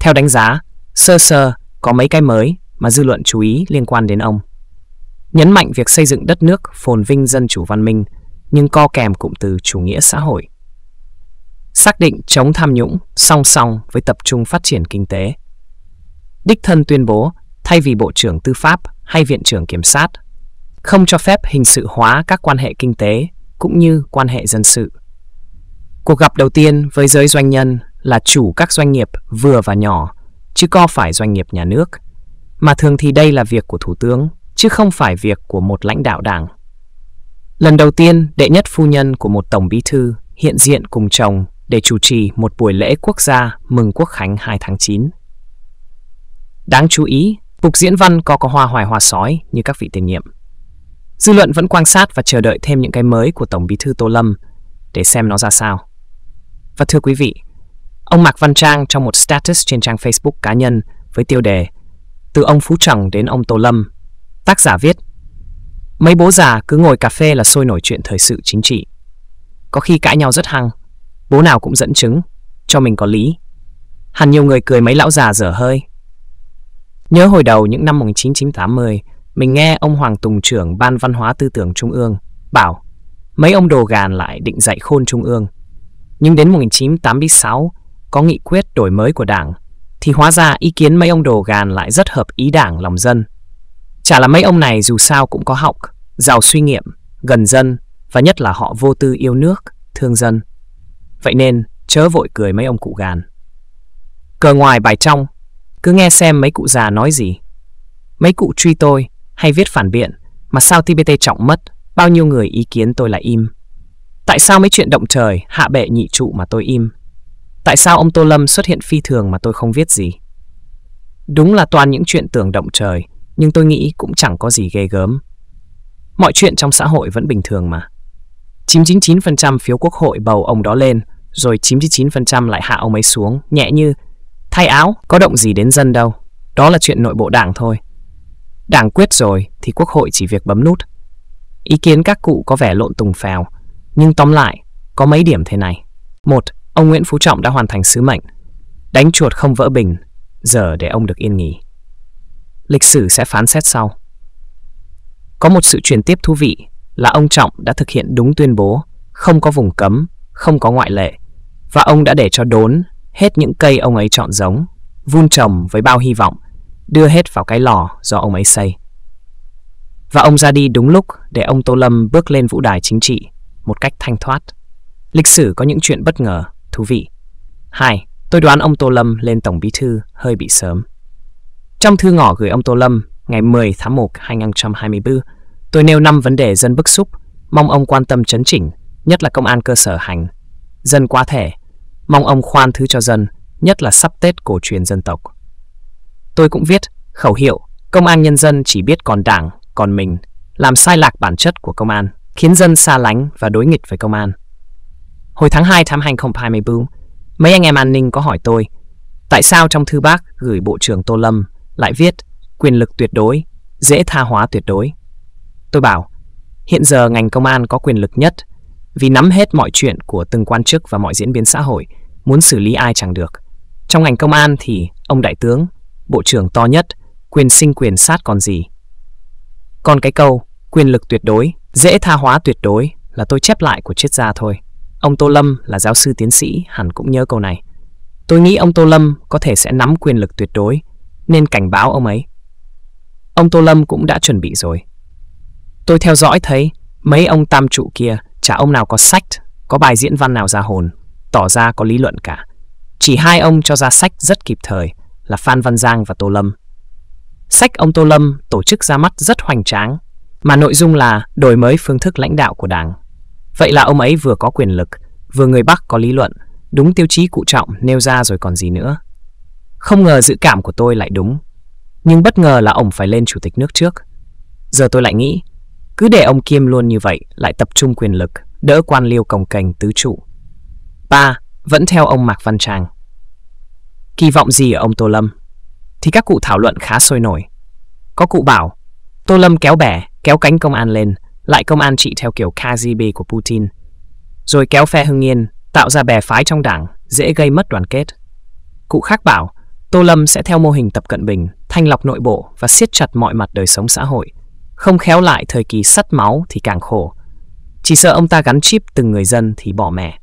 Theo đánh giá, sơ sơ có mấy cái mới mà dư luận chú ý liên quan đến ông nhấn mạnh việc xây dựng đất nước phồn vinh dân chủ văn minh, nhưng co kèm cụm từ chủ nghĩa xã hội. Xác định chống tham nhũng song song với tập trung phát triển kinh tế. Đích thân tuyên bố, thay vì Bộ trưởng Tư pháp hay Viện trưởng Kiểm sát, không cho phép hình sự hóa các quan hệ kinh tế cũng như quan hệ dân sự. Cuộc gặp đầu tiên với giới doanh nhân là chủ các doanh nghiệp vừa và nhỏ, chứ co phải doanh nghiệp nhà nước, mà thường thì đây là việc của Thủ tướng chứ không phải việc của một lãnh đạo đảng. Lần đầu tiên, đệ nhất phu nhân của một tổng bí thư hiện diện cùng chồng để chủ trì một buổi lễ quốc gia mừng Quốc Khánh 2 tháng 9. Đáng chú ý, phục diễn văn có có hoa hoài hoa sói như các vị tiền nhiệm. Dư luận vẫn quan sát và chờ đợi thêm những cái mới của Tổng bí thư Tô Lâm để xem nó ra sao. Và thưa quý vị, ông Mạc Văn Trang trong một status trên trang Facebook cá nhân với tiêu đề Từ ông Phú Trọng đến ông Tô Lâm Tác giả viết Mấy bố già cứ ngồi cà phê là sôi nổi chuyện thời sự chính trị Có khi cãi nhau rất hăng Bố nào cũng dẫn chứng Cho mình có lý Hẳn nhiều người cười mấy lão già dở hơi Nhớ hồi đầu những năm 1980 Mình nghe ông Hoàng Tùng trưởng Ban Văn hóa Tư tưởng Trung ương Bảo mấy ông đồ gàn lại định dạy khôn Trung ương Nhưng đến 1986 Có nghị quyết đổi mới của đảng Thì hóa ra ý kiến mấy ông đồ gàn lại rất hợp ý đảng lòng dân Chả là mấy ông này dù sao cũng có học, giàu suy nghiệm, gần dân và nhất là họ vô tư yêu nước, thương dân. Vậy nên chớ vội cười mấy ông cụ gàn. Cờ ngoài bài trong, cứ nghe xem mấy cụ già nói gì. Mấy cụ truy tôi hay viết phản biện mà sao TBT trọng mất, bao nhiêu người ý kiến tôi là im. Tại sao mấy chuyện động trời, hạ bệ nhị trụ mà tôi im? Tại sao ông Tô Lâm xuất hiện phi thường mà tôi không viết gì? Đúng là toàn những chuyện tưởng động trời, nhưng tôi nghĩ cũng chẳng có gì ghê gớm. Mọi chuyện trong xã hội vẫn bình thường mà. 999% phiếu quốc hội bầu ông đó lên, rồi 99% lại hạ ông ấy xuống, nhẹ như thay áo, có động gì đến dân đâu. Đó là chuyện nội bộ đảng thôi. Đảng quyết rồi thì quốc hội chỉ việc bấm nút. Ý kiến các cụ có vẻ lộn tùng phèo, nhưng tóm lại, có mấy điểm thế này. Một, ông Nguyễn Phú Trọng đã hoàn thành sứ mệnh. Đánh chuột không vỡ bình, giờ để ông được yên nghỉ lịch sử sẽ phán xét sau. Có một sự truyền tiếp thú vị là ông Trọng đã thực hiện đúng tuyên bố không có vùng cấm, không có ngoại lệ và ông đã để cho đốn hết những cây ông ấy chọn giống, vun trồng với bao hy vọng, đưa hết vào cái lò do ông ấy xây. Và ông ra đi đúng lúc để ông Tô Lâm bước lên vũ đài chính trị một cách thanh thoát. Lịch sử có những chuyện bất ngờ, thú vị. 2. Tôi đoán ông Tô Lâm lên Tổng Bí Thư hơi bị sớm. Trong thư ngỏ gửi ông Tô Lâm ngày 10 tháng 1 2024, tôi nêu 5 vấn đề dân bức xúc, mong ông quan tâm chấn chỉnh, nhất là công an cơ sở hành. Dân quá thể, mong ông khoan thứ cho dân, nhất là sắp Tết cổ truyền dân tộc. Tôi cũng viết khẩu hiệu công an nhân dân chỉ biết còn đảng, còn mình, làm sai lạc bản chất của công an, khiến dân xa lánh và đối nghịch với công an. Hồi tháng 2 tháng 2024, mấy anh em an ninh có hỏi tôi, tại sao trong thư bác gửi Bộ trưởng Tô Lâm lại viết, quyền lực tuyệt đối, dễ tha hóa tuyệt đối. Tôi bảo, hiện giờ ngành công an có quyền lực nhất vì nắm hết mọi chuyện của từng quan chức và mọi diễn biến xã hội, muốn xử lý ai chẳng được. Trong ngành công an thì ông đại tướng, bộ trưởng to nhất, quyền sinh quyền sát còn gì. Còn cái câu quyền lực tuyệt đối, dễ tha hóa tuyệt đối là tôi chép lại của triết gia thôi. Ông Tô Lâm là giáo sư tiến sĩ hẳn cũng nhớ câu này. Tôi nghĩ ông Tô Lâm có thể sẽ nắm quyền lực tuyệt đối nên cảnh báo ông ấy. Ông Tô Lâm cũng đã chuẩn bị rồi. Tôi theo dõi thấy mấy ông tam trụ kia chả ông nào có sách, có bài diễn văn nào ra hồn, tỏ ra có lý luận cả. Chỉ hai ông cho ra sách rất kịp thời là Phan Văn Giang và Tô Lâm. Sách ông Tô Lâm tổ chức ra mắt rất hoành tráng, mà nội dung là đổi mới phương thức lãnh đạo của Đảng. Vậy là ông ấy vừa có quyền lực, vừa người Bắc có lý luận, đúng tiêu chí cụ trọng nêu ra rồi còn gì nữa. Không ngờ dự cảm của tôi lại đúng. Nhưng bất ngờ là ông phải lên chủ tịch nước trước. Giờ tôi lại nghĩ, cứ để ông Kim luôn như vậy, lại tập trung quyền lực, đỡ quan liêu cồng cành tứ trụ. Ba, vẫn theo ông Mạc Văn Tràng. Kỳ vọng gì ở ông Tô Lâm? Thì các cụ thảo luận khá sôi nổi. Có cụ bảo, Tô Lâm kéo bè kéo cánh công an lên, lại công an trị theo kiểu KGB của Putin. Rồi kéo phe Hưng Yên, tạo ra bè phái trong đảng, dễ gây mất đoàn kết. Cụ khác bảo, Tô Lâm sẽ theo mô hình Tập Cận Bình, thanh lọc nội bộ và siết chặt mọi mặt đời sống xã hội. Không khéo lại thời kỳ sắt máu thì càng khổ. Chỉ sợ ông ta gắn chip từng người dân thì bỏ mẹ.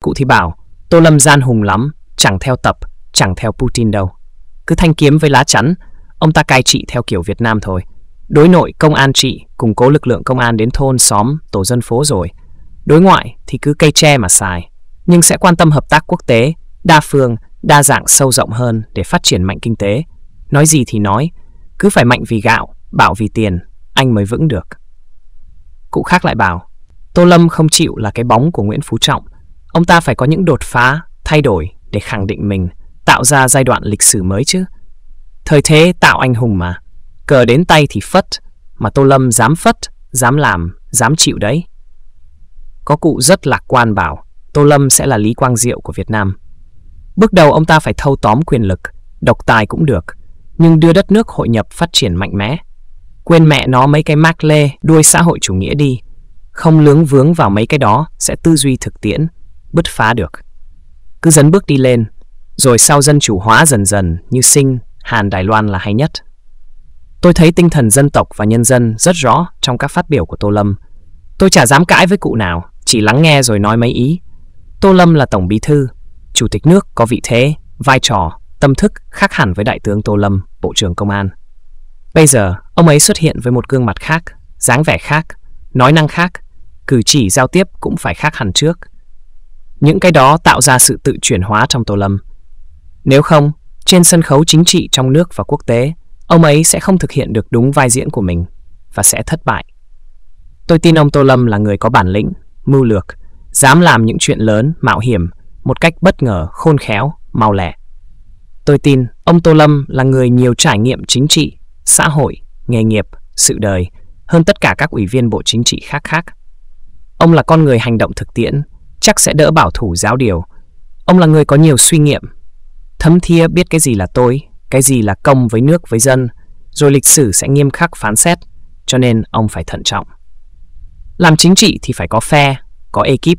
Cụ thì bảo, Tô Lâm gian hùng lắm, chẳng theo tập, chẳng theo Putin đâu. Cứ thanh kiếm với lá chắn, ông ta cai trị theo kiểu Việt Nam thôi. Đối nội công an trị, củng cố lực lượng công an đến thôn, xóm, tổ dân phố rồi. Đối ngoại thì cứ cây tre mà xài, nhưng sẽ quan tâm hợp tác quốc tế, đa phương – đa dạng sâu rộng hơn để phát triển mạnh kinh tế. Nói gì thì nói, cứ phải mạnh vì gạo, bảo vì tiền, anh mới vững được. Cụ khác lại bảo, Tô Lâm không chịu là cái bóng của Nguyễn Phú Trọng. Ông ta phải có những đột phá, thay đổi để khẳng định mình, tạo ra giai đoạn lịch sử mới chứ. Thời thế tạo anh hùng mà, cờ đến tay thì phất, mà Tô Lâm dám phất, dám làm, dám chịu đấy. Có cụ rất lạc quan bảo, Tô Lâm sẽ là Lý Quang Diệu của Việt Nam. Bước đầu ông ta phải thâu tóm quyền lực, độc tài cũng được, nhưng đưa đất nước hội nhập phát triển mạnh mẽ. Quên mẹ nó mấy cái mác lê đuôi xã hội chủ nghĩa đi, không lướng vướng vào mấy cái đó sẽ tư duy thực tiễn, bứt phá được. Cứ dấn bước đi lên, rồi sau dân chủ hóa dần dần như sinh, Hàn Đài Loan là hay nhất. Tôi thấy tinh thần dân tộc và nhân dân rất rõ trong các phát biểu của Tô Lâm. Tôi chả dám cãi với cụ nào, chỉ lắng nghe rồi nói mấy ý. Tô Lâm là tổng bí thư, Chủ tịch nước có vị thế, vai trò, tâm thức khác hẳn với Đại tướng Tô Lâm, Bộ trưởng Công an. Bây giờ, ông ấy xuất hiện với một gương mặt khác, dáng vẻ khác, nói năng khác, cử chỉ giao tiếp cũng phải khác hẳn trước. Những cái đó tạo ra sự tự chuyển hóa trong Tô Lâm. Nếu không, trên sân khấu chính trị trong nước và quốc tế, ông ấy sẽ không thực hiện được đúng vai diễn của mình và sẽ thất bại. Tôi tin ông Tô Lâm là người có bản lĩnh, mưu lược, dám làm những chuyện lớn, mạo hiểm một cách bất ngờ, khôn khéo, mau lẹ. Tôi tin ông Tô Lâm là người nhiều trải nghiệm chính trị, xã hội, nghề nghiệp, sự đời hơn tất cả các ủy viên Bộ Chính trị khác khác. Ông là con người hành động thực tiễn, chắc sẽ đỡ bảo thủ giáo điều. Ông là người có nhiều suy nghiệm, thấm thía biết cái gì là tôi, cái gì là công với nước với dân, rồi lịch sử sẽ nghiêm khắc phán xét, cho nên ông phải thận trọng. Làm chính trị thì phải có phe, có ekip,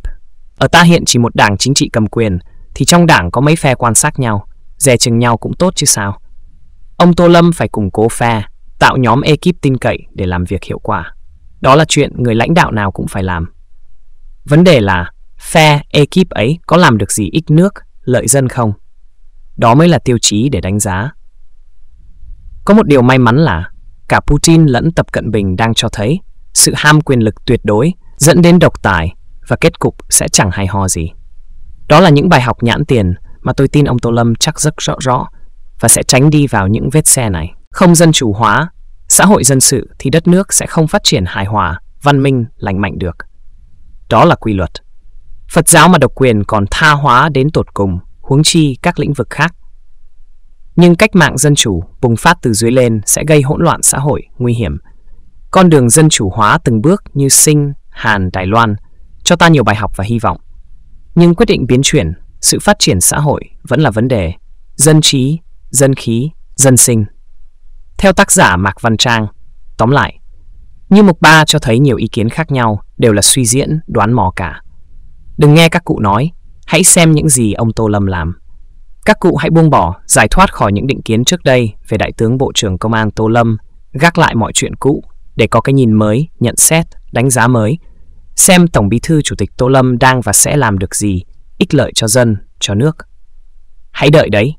ở ta hiện chỉ một đảng chính trị cầm quyền, thì trong đảng có mấy phe quan sát nhau, dè chừng nhau cũng tốt chứ sao. Ông Tô Lâm phải củng cố phe, tạo nhóm ekip tin cậy để làm việc hiệu quả. Đó là chuyện người lãnh đạo nào cũng phải làm. Vấn đề là phe ekip ấy có làm được gì ích nước, lợi dân không? Đó mới là tiêu chí để đánh giá. Có một điều may mắn là cả Putin lẫn Tập Cận Bình đang cho thấy sự ham quyền lực tuyệt đối dẫn đến độc tài và kết cục sẽ chẳng hài ho gì. Đó là những bài học nhãn tiền mà tôi tin ông Tô Lâm chắc rất rõ rõ và sẽ tránh đi vào những vết xe này. Không dân chủ hóa, xã hội dân sự thì đất nước sẽ không phát triển hài hòa, văn minh, lành mạnh được. Đó là quy luật. Phật giáo mà độc quyền còn tha hóa đến tột cùng, huống chi các lĩnh vực khác. Nhưng cách mạng dân chủ bùng phát từ dưới lên sẽ gây hỗn loạn xã hội, nguy hiểm. Con đường dân chủ hóa từng bước như Sinh, Hàn, Đài Loan – cho ta nhiều bài học và hy vọng. Nhưng quyết định biến chuyển, sự phát triển xã hội vẫn là vấn đề dân trí, dân khí, dân sinh. Theo tác giả Mạc Văn Trang, tóm lại, như mục ba cho thấy nhiều ý kiến khác nhau đều là suy diễn, đoán mò cả. Đừng nghe các cụ nói, hãy xem những gì ông Tô Lâm làm. Các cụ hãy buông bỏ, giải thoát khỏi những định kiến trước đây về Đại tướng Bộ trưởng Công an Tô Lâm, gác lại mọi chuyện cũ để có cái nhìn mới, nhận xét, đánh giá mới xem Tổng Bí thư Chủ tịch Tô Lâm đang và sẽ làm được gì ích lợi cho dân, cho nước. Hãy đợi đấy.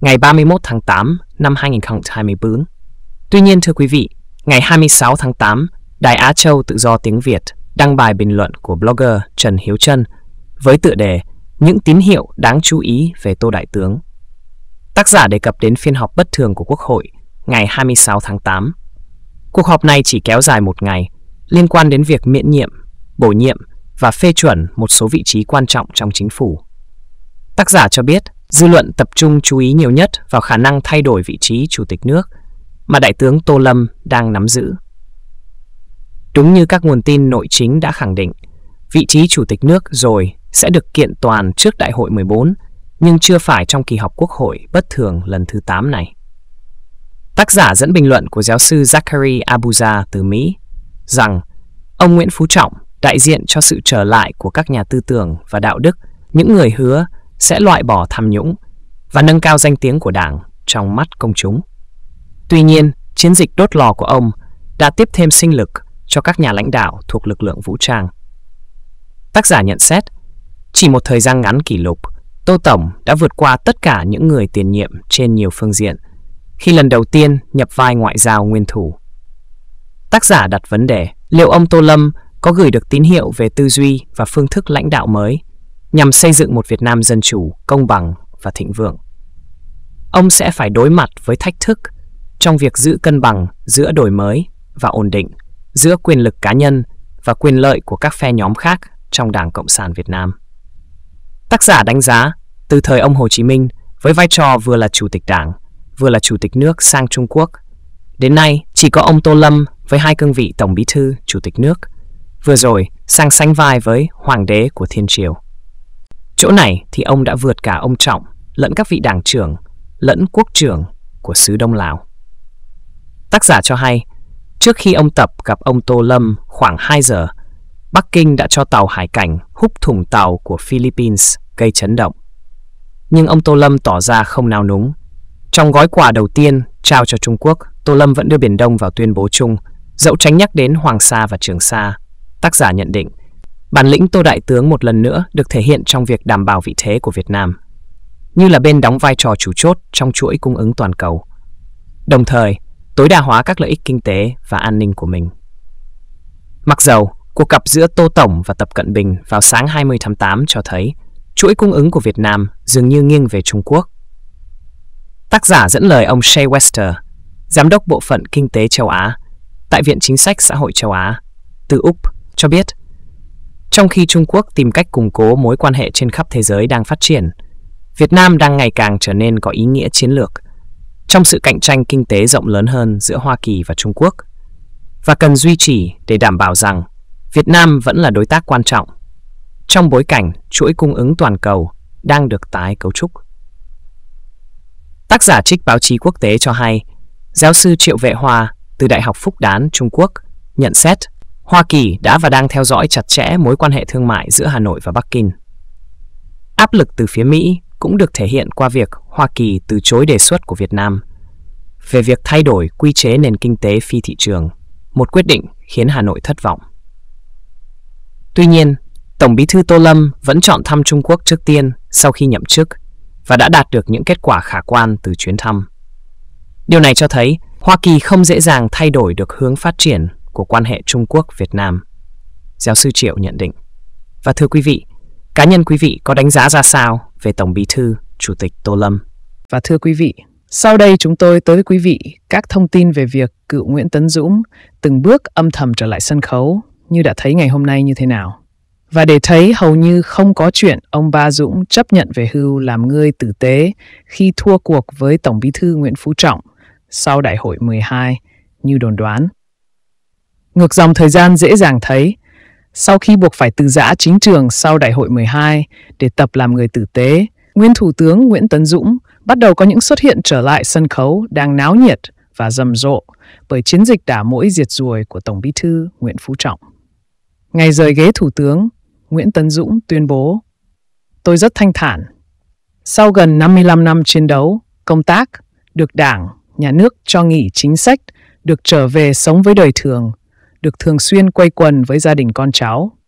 Ngày 31 tháng 8 năm 2024. Tuy nhiên thưa quý vị, ngày 26 tháng 8, Đài Á Châu Tự do tiếng Việt đăng bài bình luận của blogger Trần Hiếu Trân với tựa đề Những tín hiệu đáng chú ý về Tô Đại Tướng. Tác giả đề cập đến phiên họp bất thường của Quốc hội ngày 26 tháng 8. Cuộc họp này chỉ kéo dài một ngày, liên quan đến việc miễn nhiệm bổ nhiệm và phê chuẩn một số vị trí quan trọng trong chính phủ. Tác giả cho biết, dư luận tập trung chú ý nhiều nhất vào khả năng thay đổi vị trí chủ tịch nước mà đại tướng Tô Lâm đang nắm giữ. Đúng như các nguồn tin nội chính đã khẳng định, vị trí chủ tịch nước rồi sẽ được kiện toàn trước đại hội 14, nhưng chưa phải trong kỳ họp quốc hội bất thường lần thứ 8 này. Tác giả dẫn bình luận của giáo sư Zachary Abuja từ Mỹ rằng ông Nguyễn Phú Trọng đại diện cho sự trở lại của các nhà tư tưởng và đạo đức, những người hứa sẽ loại bỏ tham nhũng và nâng cao danh tiếng của Đảng trong mắt công chúng. Tuy nhiên, chiến dịch đốt lò của ông đã tiếp thêm sinh lực cho các nhà lãnh đạo thuộc lực lượng vũ trang. Tác giả nhận xét, chỉ một thời gian ngắn kỷ lục, Tô Tổng đã vượt qua tất cả những người tiền nhiệm trên nhiều phương diện khi lần đầu tiên nhập vai ngoại giao nguyên thủ. Tác giả đặt vấn đề liệu ông Tô Lâm có gửi được tín hiệu về tư duy và phương thức lãnh đạo mới nhằm xây dựng một Việt Nam dân chủ, công bằng và thịnh vượng. Ông sẽ phải đối mặt với thách thức trong việc giữ cân bằng giữa đổi mới và ổn định, giữa quyền lực cá nhân và quyền lợi của các phe nhóm khác trong Đảng Cộng sản Việt Nam. Tác giả đánh giá, từ thời ông Hồ Chí Minh, với vai trò vừa là chủ tịch Đảng, vừa là chủ tịch nước sang Trung Quốc, đến nay chỉ có ông Tô Lâm với hai cương vị Tổng Bí thư, Chủ tịch nước vừa rồi sang sánh vai với hoàng đế của thiên triều. Chỗ này thì ông đã vượt cả ông Trọng, lẫn các vị đảng trưởng, lẫn quốc trưởng của xứ Đông Lào. Tác giả cho hay, trước khi ông Tập gặp ông Tô Lâm khoảng 2 giờ, Bắc Kinh đã cho tàu hải cảnh hút thùng tàu của Philippines gây chấn động. Nhưng ông Tô Lâm tỏ ra không nao núng. Trong gói quà đầu tiên trao cho Trung Quốc, Tô Lâm vẫn đưa Biển Đông vào tuyên bố chung, dẫu tránh nhắc đến Hoàng Sa và Trường Sa Tác giả nhận định, bản lĩnh Tô Đại Tướng một lần nữa được thể hiện trong việc đảm bảo vị thế của Việt Nam, như là bên đóng vai trò chủ chốt trong chuỗi cung ứng toàn cầu, đồng thời tối đa hóa các lợi ích kinh tế và an ninh của mình. Mặc dầu, cuộc gặp giữa Tô Tổng và Tập Cận Bình vào sáng 20 tháng 8 cho thấy chuỗi cung ứng của Việt Nam dường như nghiêng về Trung Quốc. Tác giả dẫn lời ông Shea Wester, Giám đốc Bộ phận Kinh tế Châu Á tại Viện Chính sách Xã hội Châu Á từ Úc cho biết, trong khi Trung Quốc tìm cách củng cố mối quan hệ trên khắp thế giới đang phát triển, Việt Nam đang ngày càng trở nên có ý nghĩa chiến lược trong sự cạnh tranh kinh tế rộng lớn hơn giữa Hoa Kỳ và Trung Quốc và cần duy trì để đảm bảo rằng Việt Nam vẫn là đối tác quan trọng trong bối cảnh chuỗi cung ứng toàn cầu đang được tái cấu trúc. Tác giả trích báo chí quốc tế cho hay, giáo sư Triệu Vệ Hòa từ Đại học Phúc Đán, Trung Quốc nhận xét Hoa Kỳ đã và đang theo dõi chặt chẽ mối quan hệ thương mại giữa Hà Nội và Bắc Kinh. Áp lực từ phía Mỹ cũng được thể hiện qua việc Hoa Kỳ từ chối đề xuất của Việt Nam về việc thay đổi quy chế nền kinh tế phi thị trường, một quyết định khiến Hà Nội thất vọng. Tuy nhiên, Tổng bí thư Tô Lâm vẫn chọn thăm Trung Quốc trước tiên sau khi nhậm chức và đã đạt được những kết quả khả quan từ chuyến thăm. Điều này cho thấy Hoa Kỳ không dễ dàng thay đổi được hướng phát triển của quan hệ Trung Quốc-Việt Nam. Giáo sư Triệu nhận định. Và thưa quý vị, cá nhân quý vị có đánh giá ra sao về Tổng Bí thư, Chủ tịch Tô Lâm? Và thưa quý vị, sau đây chúng tôi tới với quý vị các thông tin về việc cựu Nguyễn Tấn Dũng từng bước âm thầm trở lại sân khấu như đã thấy ngày hôm nay như thế nào. Và để thấy hầu như không có chuyện ông Ba Dũng chấp nhận về hưu làm người tử tế khi thua cuộc với Tổng Bí thư Nguyễn Phú Trọng sau Đại hội 12 như đồn đoán. Ngược dòng thời gian dễ dàng thấy, sau khi buộc phải từ giã chính trường sau Đại hội 12 để tập làm người tử tế, nguyên Thủ tướng Nguyễn Tấn Dũng bắt đầu có những xuất hiện trở lại sân khấu đang náo nhiệt và rầm rộ bởi chiến dịch đả mũi diệt ruồi của Tổng Bí thư Nguyễn Phú Trọng. Ngày rời ghế Thủ tướng, Nguyễn Tấn Dũng tuyên bố Tôi rất thanh thản. Sau gần 55 năm chiến đấu, công tác, được đảng, nhà nước cho nghỉ chính sách, được trở về sống với đời thường, được thường xuyên quay quần với gia đình con cháu.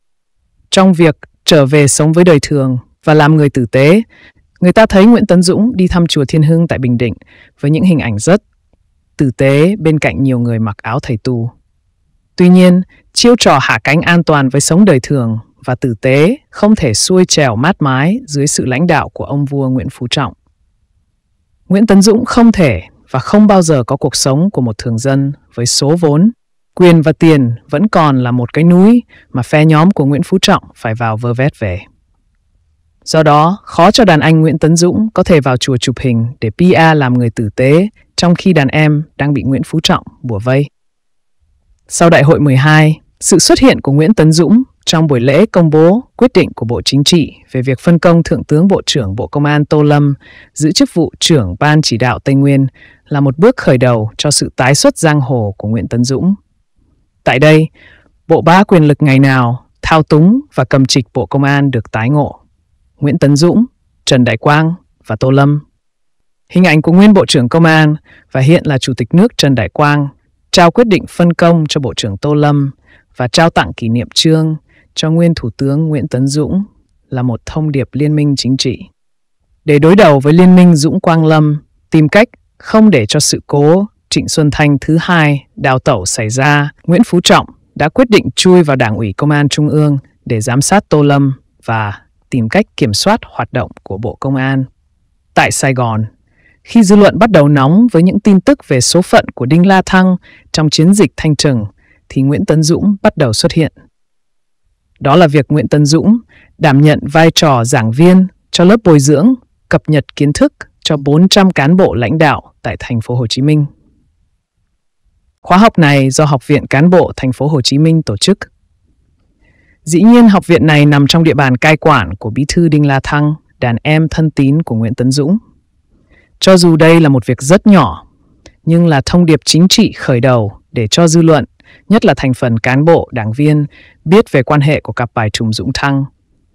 Trong việc trở về sống với đời thường và làm người tử tế, người ta thấy Nguyễn Tấn Dũng đi thăm chùa Thiên Hưng tại Bình Định với những hình ảnh rất tử tế bên cạnh nhiều người mặc áo thầy tu. Tuy nhiên, chiêu trò hạ cánh an toàn với sống đời thường và tử tế không thể xuôi trèo mát mái dưới sự lãnh đạo của ông vua Nguyễn Phú Trọng. Nguyễn Tấn Dũng không thể và không bao giờ có cuộc sống của một thường dân với số vốn Quyền và tiền vẫn còn là một cái núi mà phe nhóm của Nguyễn Phú Trọng phải vào vơ vét về. Do đó, khó cho đàn anh Nguyễn Tấn Dũng có thể vào chùa chụp hình để PR làm người tử tế, trong khi đàn em đang bị Nguyễn Phú Trọng bùa vây. Sau đại hội 12, sự xuất hiện của Nguyễn Tấn Dũng trong buổi lễ công bố quyết định của Bộ Chính trị về việc phân công Thượng tướng Bộ trưởng Bộ Công an Tô Lâm giữ chức vụ trưởng Ban chỉ đạo Tây Nguyên là một bước khởi đầu cho sự tái xuất giang hồ của Nguyễn Tấn Dũng. Tại đây, bộ ba quyền lực ngày nào thao túng và cầm trịch Bộ Công an được tái ngộ. Nguyễn Tấn Dũng, Trần Đại Quang và Tô Lâm. Hình ảnh của nguyên Bộ trưởng Công an và hiện là Chủ tịch nước Trần Đại Quang trao quyết định phân công cho Bộ trưởng Tô Lâm và trao tặng kỷ niệm trương cho nguyên Thủ tướng Nguyễn Tấn Dũng là một thông điệp liên minh chính trị. Để đối đầu với liên minh Dũng Quang Lâm, tìm cách không để cho sự cố Trịnh Xuân Thanh thứ hai đào tẩu xảy ra, Nguyễn Phú Trọng đã quyết định chui vào Đảng ủy Công an Trung ương để giám sát Tô Lâm và tìm cách kiểm soát hoạt động của Bộ Công an. Tại Sài Gòn, khi dư luận bắt đầu nóng với những tin tức về số phận của Đinh La Thăng trong chiến dịch Thanh Trừng, thì Nguyễn Tấn Dũng bắt đầu xuất hiện. Đó là việc Nguyễn Tấn Dũng đảm nhận vai trò giảng viên cho lớp bồi dưỡng, cập nhật kiến thức cho 400 cán bộ lãnh đạo tại thành phố Hồ Chí Minh. Khóa học này do Học viện Cán bộ Thành phố Hồ Chí Minh tổ chức. Dĩ nhiên học viện này nằm trong địa bàn cai quản của Bí thư Đinh La Thăng, đàn em thân tín của Nguyễn Tấn Dũng. Cho dù đây là một việc rất nhỏ, nhưng là thông điệp chính trị khởi đầu để cho dư luận, nhất là thành phần cán bộ, đảng viên biết về quan hệ của cặp bài trùng Dũng Thăng,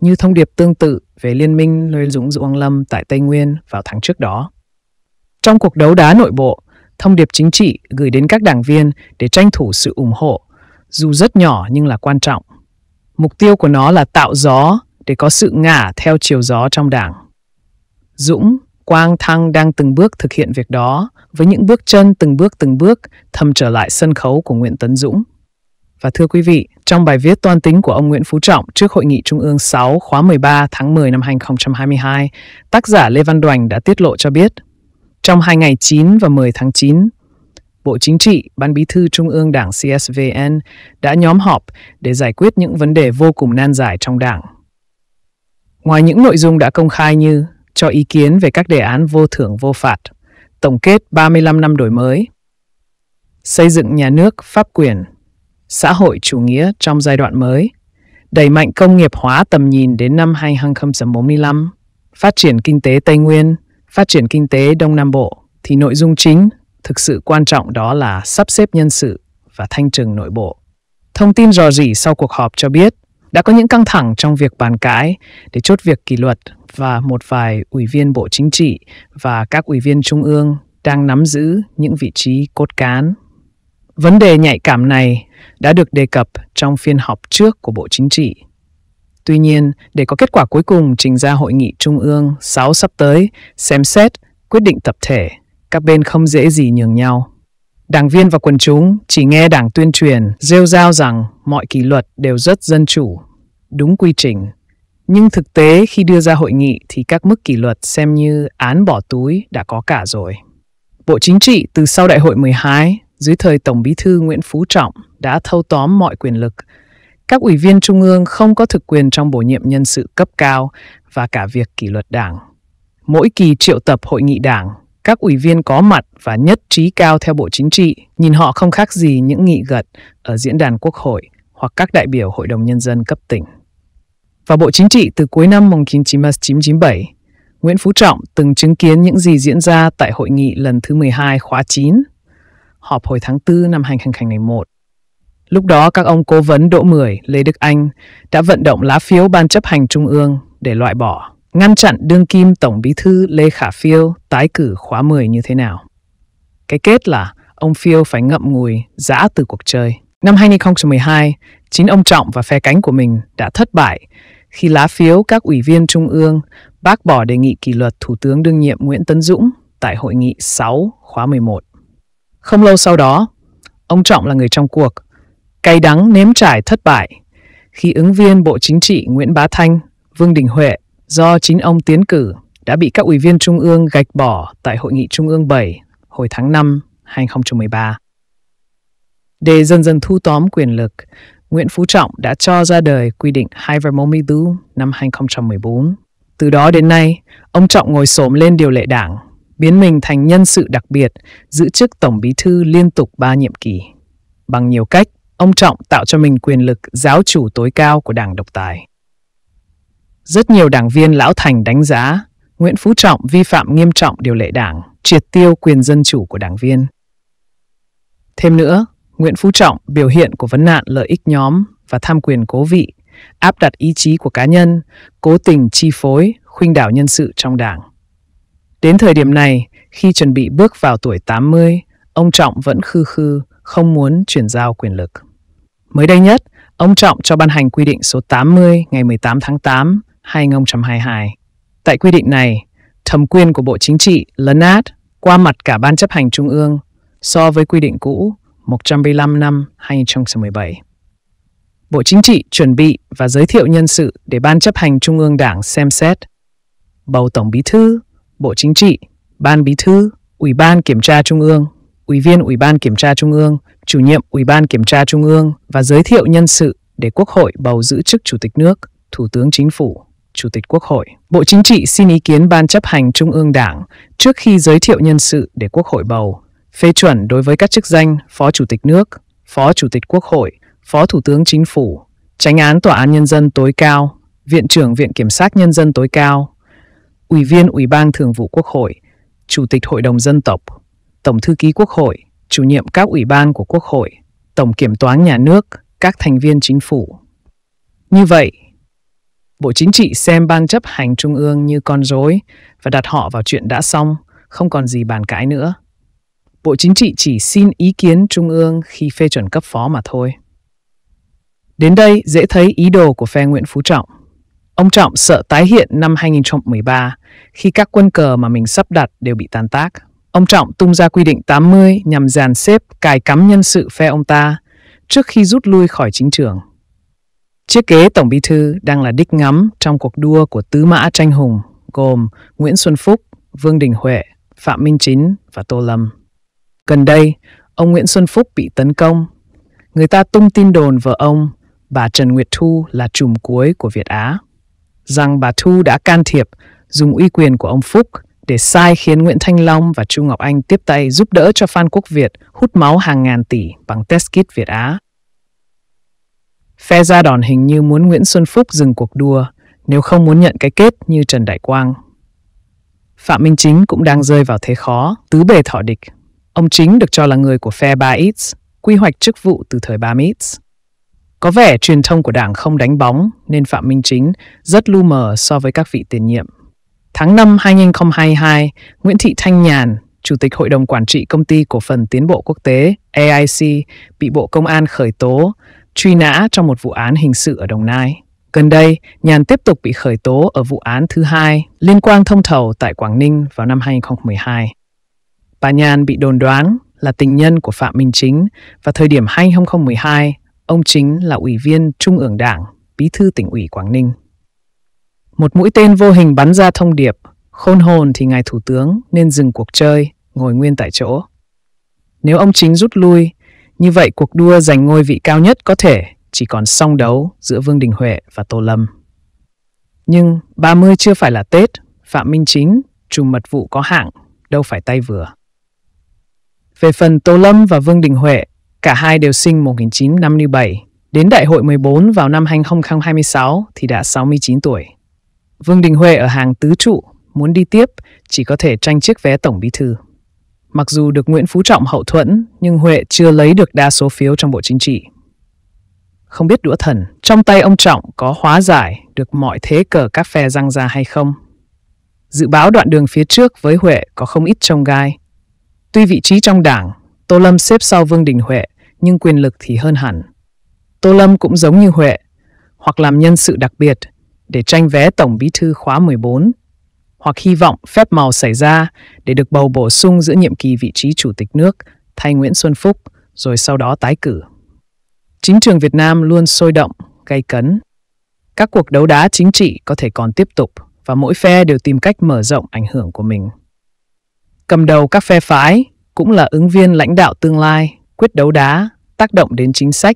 như thông điệp tương tự về liên minh Lê Dũng Dũng Lâm tại Tây Nguyên vào tháng trước đó. Trong cuộc đấu đá nội bộ, thông điệp chính trị gửi đến các đảng viên để tranh thủ sự ủng hộ, dù rất nhỏ nhưng là quan trọng. Mục tiêu của nó là tạo gió để có sự ngả theo chiều gió trong đảng. Dũng, Quang Thăng đang từng bước thực hiện việc đó với những bước chân từng bước từng bước thầm trở lại sân khấu của Nguyễn Tấn Dũng. Và thưa quý vị, trong bài viết toan tính của ông Nguyễn Phú Trọng trước Hội nghị Trung ương 6 khóa 13 tháng 10 năm 2022, tác giả Lê Văn Đoành đã tiết lộ cho biết trong hai ngày 9 và 10 tháng 9, Bộ Chính trị, Ban Bí thư Trung ương Đảng CSVN đã nhóm họp để giải quyết những vấn đề vô cùng nan giải trong đảng. Ngoài những nội dung đã công khai như cho ý kiến về các đề án vô thưởng vô phạt, tổng kết 35 năm đổi mới, xây dựng nhà nước pháp quyền, xã hội chủ nghĩa trong giai đoạn mới, đẩy mạnh công nghiệp hóa tầm nhìn đến năm 2045, phát triển kinh tế Tây Nguyên phát triển kinh tế Đông Nam Bộ thì nội dung chính thực sự quan trọng đó là sắp xếp nhân sự và thanh trừng nội bộ. Thông tin rò rỉ sau cuộc họp cho biết đã có những căng thẳng trong việc bàn cãi để chốt việc kỷ luật và một vài ủy viên Bộ Chính trị và các ủy viên Trung ương đang nắm giữ những vị trí cốt cán. Vấn đề nhạy cảm này đã được đề cập trong phiên họp trước của Bộ Chính trị Tuy nhiên, để có kết quả cuối cùng trình ra Hội nghị Trung ương 6 sắp tới, xem xét, quyết định tập thể, các bên không dễ gì nhường nhau. Đảng viên và quần chúng chỉ nghe đảng tuyên truyền, rêu rao rằng mọi kỷ luật đều rất dân chủ, đúng quy trình. Nhưng thực tế khi đưa ra hội nghị thì các mức kỷ luật xem như án bỏ túi đã có cả rồi. Bộ Chính trị từ sau Đại hội 12, dưới thời Tổng Bí thư Nguyễn Phú Trọng đã thâu tóm mọi quyền lực các ủy viên trung ương không có thực quyền trong bổ nhiệm nhân sự cấp cao và cả việc kỷ luật đảng. Mỗi kỳ triệu tập hội nghị đảng, các ủy viên có mặt và nhất trí cao theo Bộ Chính trị, nhìn họ không khác gì những nghị gật ở diễn đàn quốc hội hoặc các đại biểu Hội đồng Nhân dân cấp tỉnh. Và Bộ Chính trị từ cuối năm 1997, Nguyễn Phú Trọng từng chứng kiến những gì diễn ra tại hội nghị lần thứ 12 khóa 9, họp hồi tháng 4 năm 2021. Lúc đó các ông cố vấn Đỗ Mười, Lê Đức Anh đã vận động lá phiếu Ban chấp hành Trung ương để loại bỏ, ngăn chặn đương kim Tổng bí thư Lê Khả Phiêu tái cử khóa 10 như thế nào. Cái kết là ông Phiêu phải ngậm ngùi, giã từ cuộc chơi. Năm 2012, chính ông Trọng và phe cánh của mình đã thất bại khi lá phiếu các ủy viên Trung ương bác bỏ đề nghị kỷ luật Thủ tướng đương nhiệm Nguyễn Tấn Dũng tại hội nghị 6 khóa 11. Không lâu sau đó, ông Trọng là người trong cuộc – cay đắng nếm trải thất bại khi ứng viên Bộ Chính trị Nguyễn Bá Thanh, Vương Đình Huệ do chính ông tiến cử đã bị các ủy viên Trung ương gạch bỏ tại Hội nghị Trung ương 7 hồi tháng 5 2013. Để dần dần thu tóm quyền lực, Nguyễn Phú Trọng đã cho ra đời quy định hai Haiver-Momidou năm 2014. Từ đó đến nay, ông Trọng ngồi xổm lên điều lệ đảng, biến mình thành nhân sự đặc biệt, giữ chức Tổng Bí Thư liên tục ba nhiệm kỳ. Bằng nhiều cách, ông Trọng tạo cho mình quyền lực giáo chủ tối cao của đảng độc tài. Rất nhiều đảng viên lão thành đánh giá Nguyễn Phú Trọng vi phạm nghiêm trọng điều lệ đảng, triệt tiêu quyền dân chủ của đảng viên. Thêm nữa, Nguyễn Phú Trọng biểu hiện của vấn nạn lợi ích nhóm và tham quyền cố vị, áp đặt ý chí của cá nhân, cố tình chi phối, khuynh đảo nhân sự trong đảng. Đến thời điểm này, khi chuẩn bị bước vào tuổi 80, ông Trọng vẫn khư khư, không muốn chuyển giao quyền lực. Mới đây nhất, ông Trọng cho ban hành quy định số 80 ngày 18 tháng 8 2022. Tại quy định này, thẩm quyền của Bộ Chính trị lấn át qua mặt cả Ban chấp hành Trung ương so với quy định cũ 135 năm 2017. Bộ Chính trị chuẩn bị và giới thiệu nhân sự để Ban chấp hành Trung ương Đảng xem xét, bầu Tổng Bí thư, Bộ Chính trị, Ban Bí thư, Ủy ban Kiểm tra Trung ương, Ủy viên Ủy ban Kiểm tra Trung ương chủ nhiệm Ủy ban Kiểm tra Trung ương và giới thiệu nhân sự để Quốc hội bầu giữ chức Chủ tịch nước, Thủ tướng Chính phủ, Chủ tịch Quốc hội. Bộ Chính trị xin ý kiến Ban chấp hành Trung ương Đảng trước khi giới thiệu nhân sự để Quốc hội bầu, phê chuẩn đối với các chức danh Phó Chủ tịch nước, Phó Chủ tịch Quốc hội, Phó Thủ tướng Chính phủ, Tránh án Tòa án Nhân dân tối cao, Viện trưởng Viện Kiểm sát Nhân dân tối cao, Ủy viên Ủy ban Thường vụ Quốc hội, Chủ tịch Hội đồng Dân tộc, Tổng thư ký Quốc hội, chủ nhiệm các ủy ban của Quốc hội, Tổng Kiểm toán Nhà nước, các thành viên chính phủ. Như vậy, Bộ Chính trị xem Ban chấp hành Trung ương như con rối và đặt họ vào chuyện đã xong, không còn gì bàn cãi nữa. Bộ Chính trị chỉ xin ý kiến Trung ương khi phê chuẩn cấp phó mà thôi. Đến đây dễ thấy ý đồ của phe Nguyễn Phú Trọng. Ông Trọng sợ tái hiện năm 2013 khi các quân cờ mà mình sắp đặt đều bị tan tác. Ông Trọng tung ra quy định 80 nhằm dàn xếp cài cắm nhân sự phe ông ta trước khi rút lui khỏi chính trường. Chiếc ghế Tổng Bí Thư đang là đích ngắm trong cuộc đua của tứ mã tranh hùng gồm Nguyễn Xuân Phúc, Vương Đình Huệ, Phạm Minh Chính và Tô Lâm. Gần đây, ông Nguyễn Xuân Phúc bị tấn công. Người ta tung tin đồn vợ ông, bà Trần Nguyệt Thu là trùm cuối của Việt Á, rằng bà Thu đã can thiệp dùng uy quyền của ông Phúc để sai khiến Nguyễn Thanh Long và Chu Ngọc Anh tiếp tay giúp đỡ cho Phan Quốc Việt hút máu hàng ngàn tỷ bằng test kit Việt Á. Phe gia đòn hình như muốn Nguyễn Xuân Phúc dừng cuộc đua nếu không muốn nhận cái kết như Trần Đại Quang. Phạm Minh Chính cũng đang rơi vào thế khó, tứ bề thọ địch. Ông Chính được cho là người của phe 3X, quy hoạch chức vụ từ thời 3X. Có vẻ truyền thông của đảng không đánh bóng nên Phạm Minh Chính rất lu mờ so với các vị tiền nhiệm. Tháng 5 2022, Nguyễn Thị Thanh Nhàn, Chủ tịch Hội đồng Quản trị Công ty Cổ phần Tiến bộ Quốc tế AIC, bị Bộ Công an khởi tố, truy nã trong một vụ án hình sự ở Đồng Nai. Gần đây, Nhàn tiếp tục bị khởi tố ở vụ án thứ hai liên quan thông thầu tại Quảng Ninh vào năm 2012. Bà Nhàn bị đồn đoán là tình nhân của Phạm Minh Chính và thời điểm 2012, ông Chính là Ủy viên Trung ương Đảng, Bí thư tỉnh ủy Quảng Ninh. Một mũi tên vô hình bắn ra thông điệp, khôn hồn thì ngài thủ tướng nên dừng cuộc chơi, ngồi nguyên tại chỗ. Nếu ông chính rút lui, như vậy cuộc đua giành ngôi vị cao nhất có thể chỉ còn song đấu giữa Vương Đình Huệ và Tô Lâm. Nhưng 30 chưa phải là Tết, Phạm Minh Chính, trùm mật vụ có hạng, đâu phải tay vừa. Về phần Tô Lâm và Vương Đình Huệ, cả hai đều sinh 1957, đến đại hội 14 vào năm 2026 thì đã 69 tuổi. Vương Đình Huệ ở hàng tứ trụ, muốn đi tiếp chỉ có thể tranh chiếc vé tổng bí thư. Mặc dù được Nguyễn Phú Trọng hậu thuẫn, nhưng Huệ chưa lấy được đa số phiếu trong Bộ Chính trị. Không biết đũa thần, trong tay ông Trọng có hóa giải được mọi thế cờ các phe răng ra hay không? Dự báo đoạn đường phía trước với Huệ có không ít trông gai. Tuy vị trí trong đảng, Tô Lâm xếp sau Vương Đình Huệ, nhưng quyền lực thì hơn hẳn. Tô Lâm cũng giống như Huệ, hoặc làm nhân sự đặc biệt – để tranh vé Tổng Bí thư khóa 14, hoặc hy vọng phép màu xảy ra để được bầu bổ sung giữa nhiệm kỳ vị trí Chủ tịch nước thay Nguyễn Xuân Phúc, rồi sau đó tái cử. Chính trường Việt Nam luôn sôi động, gay cấn. Các cuộc đấu đá chính trị có thể còn tiếp tục và mỗi phe đều tìm cách mở rộng ảnh hưởng của mình. Cầm đầu các phe phái cũng là ứng viên lãnh đạo tương lai, quyết đấu đá, tác động đến chính sách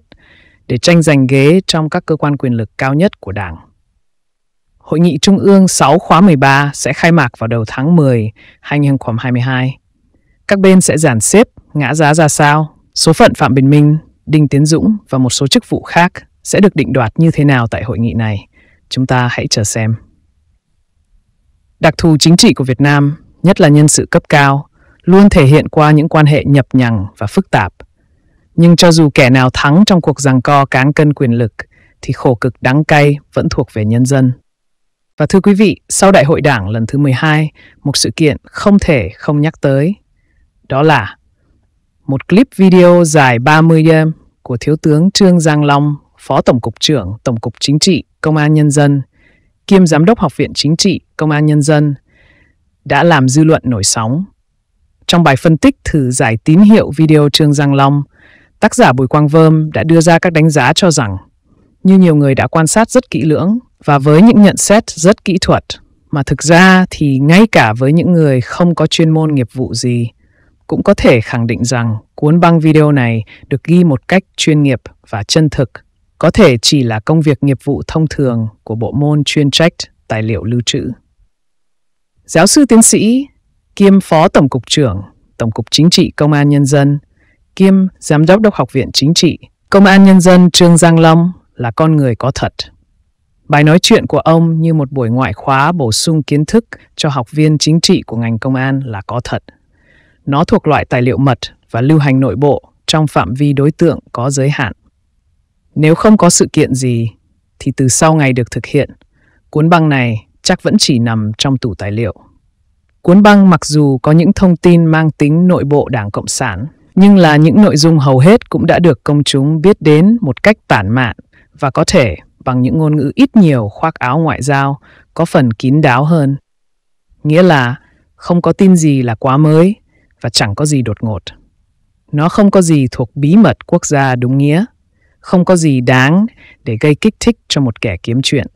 để tranh giành ghế trong các cơ quan quyền lực cao nhất của Đảng. Hội nghị Trung ương 6 khóa 13 sẽ khai mạc vào đầu tháng 10, 2022. Các bên sẽ giản xếp ngã giá ra sao, số phận Phạm Bình Minh, Đinh Tiến Dũng và một số chức vụ khác sẽ được định đoạt như thế nào tại hội nghị này. Chúng ta hãy chờ xem. Đặc thù chính trị của Việt Nam, nhất là nhân sự cấp cao, luôn thể hiện qua những quan hệ nhập nhằng và phức tạp. Nhưng cho dù kẻ nào thắng trong cuộc giằng co cán cân quyền lực, thì khổ cực đắng cay vẫn thuộc về nhân dân. Và thưa quý vị, sau Đại hội Đảng lần thứ 12, một sự kiện không thể không nhắc tới, đó là một clip video dài 30 giây của Thiếu tướng Trương Giang Long, Phó Tổng cục trưởng Tổng cục Chính trị Công an Nhân dân, kiêm Giám đốc Học viện Chính trị Công an Nhân dân, đã làm dư luận nổi sóng. Trong bài phân tích thử giải tín hiệu video Trương Giang Long, tác giả Bùi Quang Vơm đã đưa ra các đánh giá cho rằng, như nhiều người đã quan sát rất kỹ lưỡng, và với những nhận xét rất kỹ thuật mà thực ra thì ngay cả với những người không có chuyên môn nghiệp vụ gì cũng có thể khẳng định rằng cuốn băng video này được ghi một cách chuyên nghiệp và chân thực, có thể chỉ là công việc nghiệp vụ thông thường của bộ môn chuyên trách tài liệu lưu trữ. Giáo sư tiến sĩ kiêm phó tổng cục trưởng Tổng cục Chính trị Công an Nhân dân, kiêm giám đốc đốc học viện Chính trị Công an Nhân dân Trương Giang Long là con người có thật. Bài nói chuyện của ông như một buổi ngoại khóa bổ sung kiến thức cho học viên chính trị của ngành công an là có thật. Nó thuộc loại tài liệu mật và lưu hành nội bộ trong phạm vi đối tượng có giới hạn. Nếu không có sự kiện gì, thì từ sau ngày được thực hiện, cuốn băng này chắc vẫn chỉ nằm trong tủ tài liệu. Cuốn băng mặc dù có những thông tin mang tính nội bộ Đảng Cộng sản, nhưng là những nội dung hầu hết cũng đã được công chúng biết đến một cách tản mạn và có thể bằng những ngôn ngữ ít nhiều khoác áo ngoại giao, có phần kín đáo hơn. Nghĩa là không có tin gì là quá mới và chẳng có gì đột ngột. Nó không có gì thuộc bí mật quốc gia đúng nghĩa, không có gì đáng để gây kích thích cho một kẻ kiếm chuyện.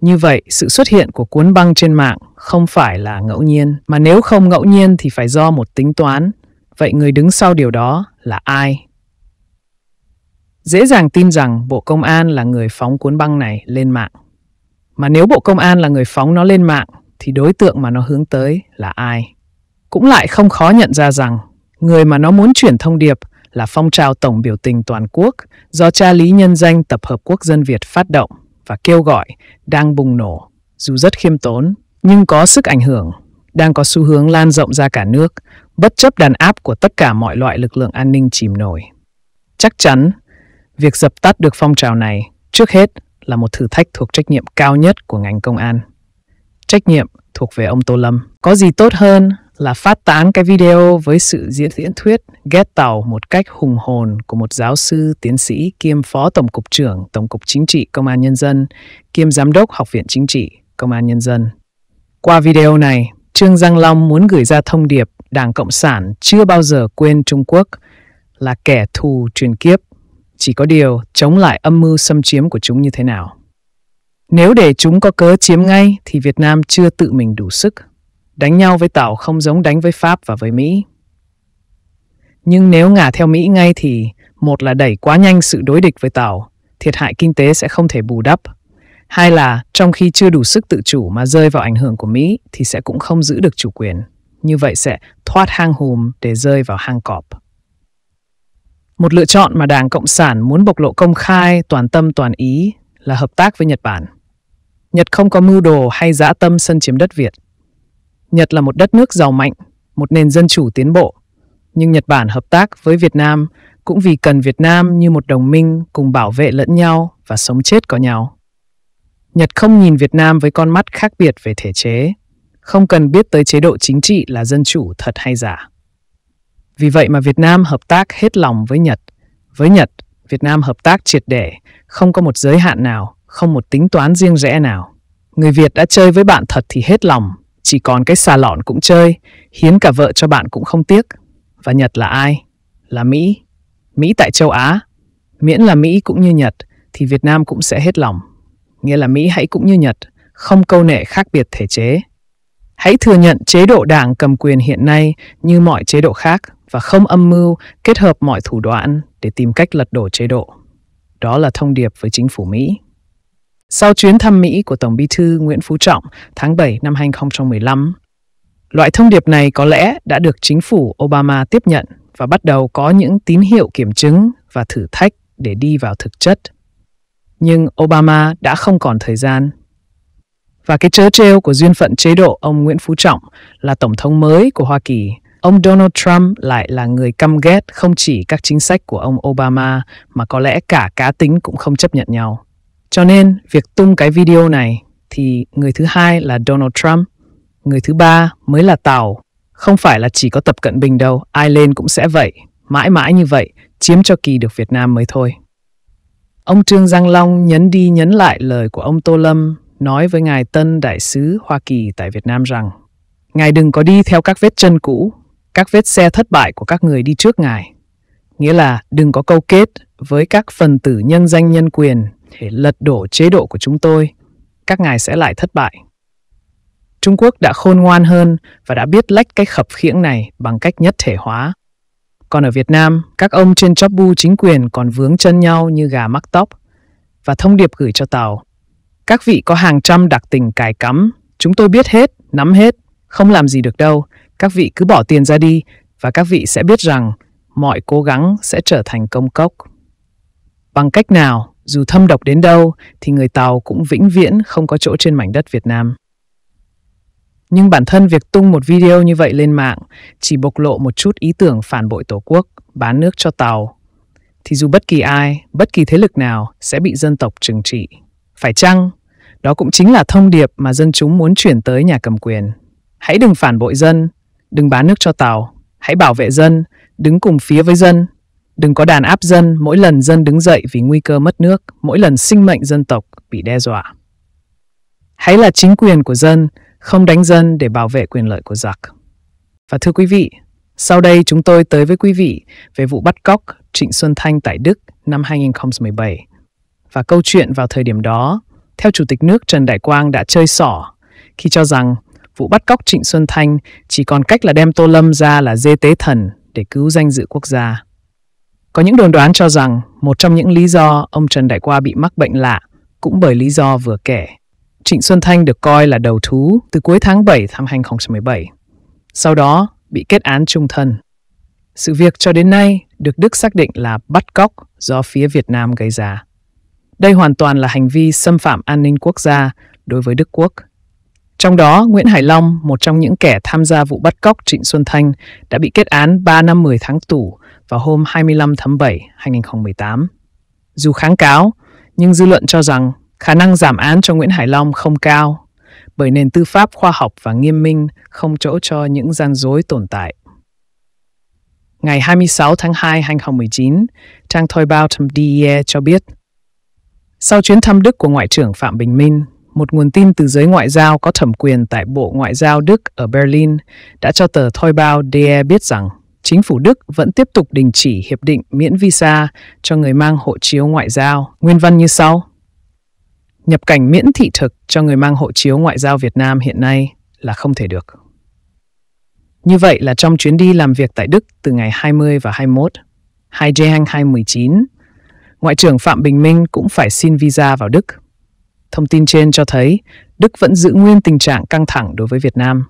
Như vậy, sự xuất hiện của cuốn băng trên mạng không phải là ngẫu nhiên, mà nếu không ngẫu nhiên thì phải do một tính toán. Vậy người đứng sau điều đó là ai? dễ dàng tin rằng Bộ Công an là người phóng cuốn băng này lên mạng. Mà nếu Bộ Công an là người phóng nó lên mạng, thì đối tượng mà nó hướng tới là ai? Cũng lại không khó nhận ra rằng, người mà nó muốn chuyển thông điệp là phong trào tổng biểu tình toàn quốc do cha lý nhân danh Tập hợp Quốc dân Việt phát động và kêu gọi đang bùng nổ, dù rất khiêm tốn, nhưng có sức ảnh hưởng, đang có xu hướng lan rộng ra cả nước, bất chấp đàn áp của tất cả mọi loại lực lượng an ninh chìm nổi. Chắc chắn, Việc dập tắt được phong trào này trước hết là một thử thách thuộc trách nhiệm cao nhất của ngành công an. Trách nhiệm thuộc về ông Tô Lâm. Có gì tốt hơn là phát tán cái video với sự diễn diễn thuyết ghét tàu một cách hùng hồn của một giáo sư tiến sĩ kiêm phó tổng cục trưởng Tổng cục Chính trị Công an Nhân dân kiêm giám đốc Học viện Chính trị Công an Nhân dân. Qua video này, Trương Giang Long muốn gửi ra thông điệp Đảng Cộng sản chưa bao giờ quên Trung Quốc là kẻ thù truyền kiếp chỉ có điều chống lại âm mưu xâm chiếm của chúng như thế nào. Nếu để chúng có cớ chiếm ngay thì Việt Nam chưa tự mình đủ sức. Đánh nhau với Tàu không giống đánh với Pháp và với Mỹ. Nhưng nếu ngả theo Mỹ ngay thì một là đẩy quá nhanh sự đối địch với Tàu, thiệt hại kinh tế sẽ không thể bù đắp. Hai là trong khi chưa đủ sức tự chủ mà rơi vào ảnh hưởng của Mỹ thì sẽ cũng không giữ được chủ quyền. Như vậy sẽ thoát hang hùm để rơi vào hang cọp. Một lựa chọn mà Đảng Cộng sản muốn bộc lộ công khai, toàn tâm toàn ý là hợp tác với Nhật Bản. Nhật không có mưu đồ hay dã tâm sân chiếm đất Việt. Nhật là một đất nước giàu mạnh, một nền dân chủ tiến bộ. Nhưng Nhật Bản hợp tác với Việt Nam cũng vì cần Việt Nam như một đồng minh cùng bảo vệ lẫn nhau và sống chết có nhau. Nhật không nhìn Việt Nam với con mắt khác biệt về thể chế, không cần biết tới chế độ chính trị là dân chủ thật hay giả. Vì vậy mà Việt Nam hợp tác hết lòng với Nhật. Với Nhật, Việt Nam hợp tác triệt để, không có một giới hạn nào, không một tính toán riêng rẽ nào. Người Việt đã chơi với bạn thật thì hết lòng, chỉ còn cái xà lọn cũng chơi, hiến cả vợ cho bạn cũng không tiếc. Và Nhật là ai? Là Mỹ. Mỹ tại châu Á. Miễn là Mỹ cũng như Nhật, thì Việt Nam cũng sẽ hết lòng. Nghĩa là Mỹ hãy cũng như Nhật, không câu nệ khác biệt thể chế. Hãy thừa nhận chế độ đảng cầm quyền hiện nay như mọi chế độ khác và không âm mưu kết hợp mọi thủ đoạn để tìm cách lật đổ chế độ. Đó là thông điệp với chính phủ Mỹ. Sau chuyến thăm Mỹ của Tổng Bí thư Nguyễn Phú Trọng tháng 7 năm 2015, loại thông điệp này có lẽ đã được chính phủ Obama tiếp nhận và bắt đầu có những tín hiệu kiểm chứng và thử thách để đi vào thực chất. Nhưng Obama đã không còn thời gian và cái trớ trêu của duyên phận chế độ ông Nguyễn Phú Trọng là tổng thống mới của Hoa Kỳ. Ông Donald Trump lại là người căm ghét không chỉ các chính sách của ông Obama mà có lẽ cả cá tính cũng không chấp nhận nhau. Cho nên, việc tung cái video này thì người thứ hai là Donald Trump, người thứ ba mới là Tàu. Không phải là chỉ có Tập Cận Bình đâu, ai lên cũng sẽ vậy, mãi mãi như vậy, chiếm cho kỳ được Việt Nam mới thôi. Ông Trương Giang Long nhấn đi nhấn lại lời của ông Tô Lâm nói với Ngài Tân Đại sứ Hoa Kỳ tại Việt Nam rằng Ngài đừng có đi theo các vết chân cũ, các vết xe thất bại của các người đi trước Ngài. Nghĩa là đừng có câu kết với các phần tử nhân danh nhân quyền để lật đổ chế độ của chúng tôi. Các ngài sẽ lại thất bại. Trung Quốc đã khôn ngoan hơn và đã biết lách cái khập khiễng này bằng cách nhất thể hóa. Còn ở Việt Nam, các ông trên chóp bu chính quyền còn vướng chân nhau như gà mắc tóc. Và thông điệp gửi cho Tàu các vị có hàng trăm đặc tình cài cắm, chúng tôi biết hết, nắm hết, không làm gì được đâu. Các vị cứ bỏ tiền ra đi và các vị sẽ biết rằng mọi cố gắng sẽ trở thành công cốc. Bằng cách nào, dù thâm độc đến đâu thì người Tàu cũng vĩnh viễn không có chỗ trên mảnh đất Việt Nam. Nhưng bản thân việc tung một video như vậy lên mạng chỉ bộc lộ một chút ý tưởng phản bội Tổ quốc, bán nước cho Tàu, thì dù bất kỳ ai, bất kỳ thế lực nào sẽ bị dân tộc trừng trị. Phải chăng, đó cũng chính là thông điệp mà dân chúng muốn chuyển tới nhà cầm quyền. Hãy đừng phản bội dân, đừng bán nước cho Tàu, hãy bảo vệ dân, đứng cùng phía với dân. Đừng có đàn áp dân mỗi lần dân đứng dậy vì nguy cơ mất nước, mỗi lần sinh mệnh dân tộc bị đe dọa. Hãy là chính quyền của dân, không đánh dân để bảo vệ quyền lợi của giặc. Và thưa quý vị, sau đây chúng tôi tới với quý vị về vụ bắt cóc Trịnh Xuân Thanh tại Đức năm 2017 và câu chuyện vào thời điểm đó, theo Chủ tịch nước Trần Đại Quang đã chơi xỏ khi cho rằng vụ bắt cóc Trịnh Xuân Thanh chỉ còn cách là đem Tô Lâm ra là dê tế thần để cứu danh dự quốc gia. Có những đồn đoán cho rằng một trong những lý do ông Trần Đại Qua bị mắc bệnh lạ cũng bởi lý do vừa kể. Trịnh Xuân Thanh được coi là đầu thú từ cuối tháng 7 năm 2017. Sau đó bị kết án trung thân. Sự việc cho đến nay được Đức xác định là bắt cóc do phía Việt Nam gây ra. Đây hoàn toàn là hành vi xâm phạm an ninh quốc gia đối với Đức Quốc. Trong đó, Nguyễn Hải Long, một trong những kẻ tham gia vụ bắt cóc Trịnh Xuân Thanh, đã bị kết án 3 năm 10 tháng tù vào hôm 25 tháng 7, 2018. Dù kháng cáo, nhưng dư luận cho rằng khả năng giảm án cho Nguyễn Hải Long không cao, bởi nền tư pháp khoa học và nghiêm minh không chỗ cho những gian dối tồn tại. Ngày 26 tháng 2, 2019, trang Thời báo Thâm DIE cho biết sau chuyến thăm Đức của Ngoại trưởng Phạm Bình Minh, một nguồn tin từ giới ngoại giao có thẩm quyền tại Bộ Ngoại giao Đức ở Berlin đã cho tờ Thoi Bao DE biết rằng chính phủ Đức vẫn tiếp tục đình chỉ hiệp định miễn visa cho người mang hộ chiếu ngoại giao. Nguyên văn như sau. Nhập cảnh miễn thị thực cho người mang hộ chiếu ngoại giao Việt Nam hiện nay là không thể được. Như vậy là trong chuyến đi làm việc tại Đức từ ngày 20 và 21, 2 Jan 2019, Ngoại trưởng Phạm Bình Minh cũng phải xin visa vào Đức. Thông tin trên cho thấy Đức vẫn giữ nguyên tình trạng căng thẳng đối với Việt Nam.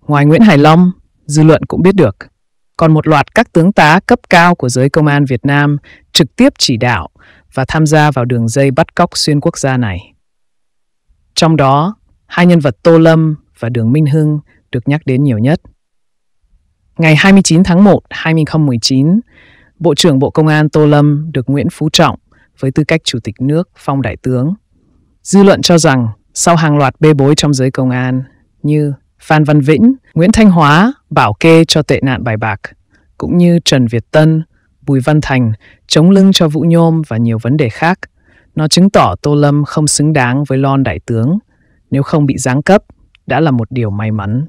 Ngoài Nguyễn Hải Long, dư luận cũng biết được, còn một loạt các tướng tá cấp cao của giới công an Việt Nam trực tiếp chỉ đạo và tham gia vào đường dây bắt cóc xuyên quốc gia này. Trong đó, hai nhân vật Tô Lâm và Đường Minh Hưng được nhắc đến nhiều nhất. Ngày 29 tháng 1, 2019, Bộ trưởng Bộ Công an Tô Lâm được Nguyễn Phú Trọng với tư cách Chủ tịch nước phong đại tướng. Dư luận cho rằng sau hàng loạt bê bối trong giới công an như Phan Văn Vĩnh, Nguyễn Thanh Hóa bảo kê cho tệ nạn bài bạc, cũng như Trần Việt Tân, Bùi Văn Thành chống lưng cho Vũ Nhôm và nhiều vấn đề khác. Nó chứng tỏ Tô Lâm không xứng đáng với lon đại tướng. Nếu không bị giáng cấp, đã là một điều may mắn.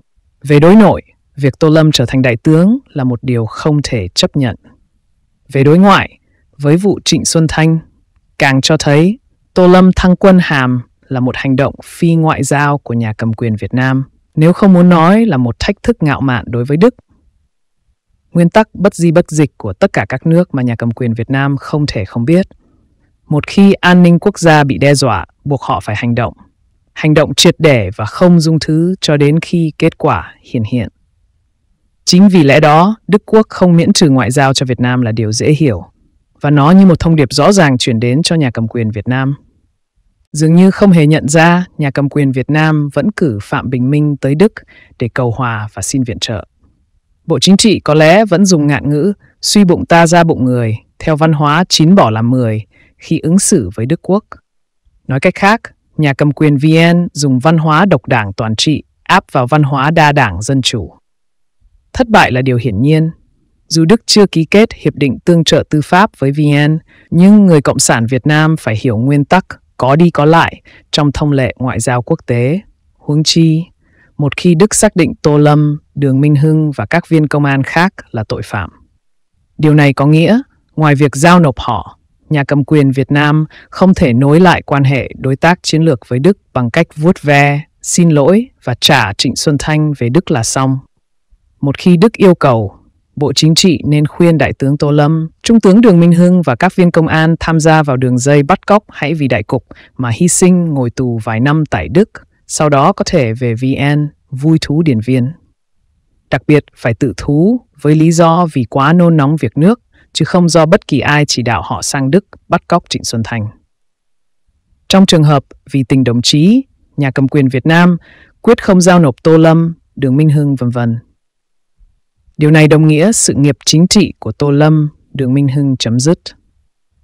Về đối nội, việc Tô Lâm trở thành đại tướng là một điều không thể chấp nhận. Về đối ngoại, với vụ Trịnh Xuân Thanh, càng cho thấy Tô Lâm thăng quân hàm là một hành động phi ngoại giao của nhà cầm quyền Việt Nam, nếu không muốn nói là một thách thức ngạo mạn đối với Đức. Nguyên tắc bất di bất dịch của tất cả các nước mà nhà cầm quyền Việt Nam không thể không biết. Một khi an ninh quốc gia bị đe dọa, buộc họ phải hành động. Hành động triệt để và không dung thứ cho đến khi kết quả hiển hiện. hiện. Chính vì lẽ đó, Đức Quốc không miễn trừ ngoại giao cho Việt Nam là điều dễ hiểu, và nó như một thông điệp rõ ràng chuyển đến cho nhà cầm quyền Việt Nam. Dường như không hề nhận ra, nhà cầm quyền Việt Nam vẫn cử Phạm Bình Minh tới Đức để cầu hòa và xin viện trợ. Bộ Chính trị có lẽ vẫn dùng ngạn ngữ suy bụng ta ra bụng người, theo văn hóa chín bỏ làm mười khi ứng xử với Đức Quốc. Nói cách khác, nhà cầm quyền VN dùng văn hóa độc đảng toàn trị áp vào văn hóa đa đảng dân chủ. Thất bại là điều hiển nhiên. Dù Đức chưa ký kết hiệp định tương trợ tư pháp với VN, nhưng người Cộng sản Việt Nam phải hiểu nguyên tắc có đi có lại trong thông lệ ngoại giao quốc tế. Huống chi, một khi Đức xác định Tô Lâm, Đường Minh Hưng và các viên công an khác là tội phạm. Điều này có nghĩa, ngoài việc giao nộp họ, nhà cầm quyền Việt Nam không thể nối lại quan hệ đối tác chiến lược với Đức bằng cách vuốt ve, xin lỗi và trả Trịnh Xuân Thanh về Đức là xong một khi Đức yêu cầu, Bộ Chính trị nên khuyên Đại tướng Tô Lâm, Trung tướng Đường Minh Hưng và các viên công an tham gia vào đường dây bắt cóc hãy vì đại cục mà hy sinh ngồi tù vài năm tại Đức, sau đó có thể về VN vui thú điển viên. Đặc biệt phải tự thú với lý do vì quá nôn nóng việc nước, chứ không do bất kỳ ai chỉ đạo họ sang Đức bắt cóc Trịnh Xuân Thành. Trong trường hợp vì tình đồng chí, nhà cầm quyền Việt Nam quyết không giao nộp Tô Lâm, Đường Minh Hưng vân vân Điều này đồng nghĩa sự nghiệp chính trị của Tô Lâm, Đường Minh Hưng chấm dứt.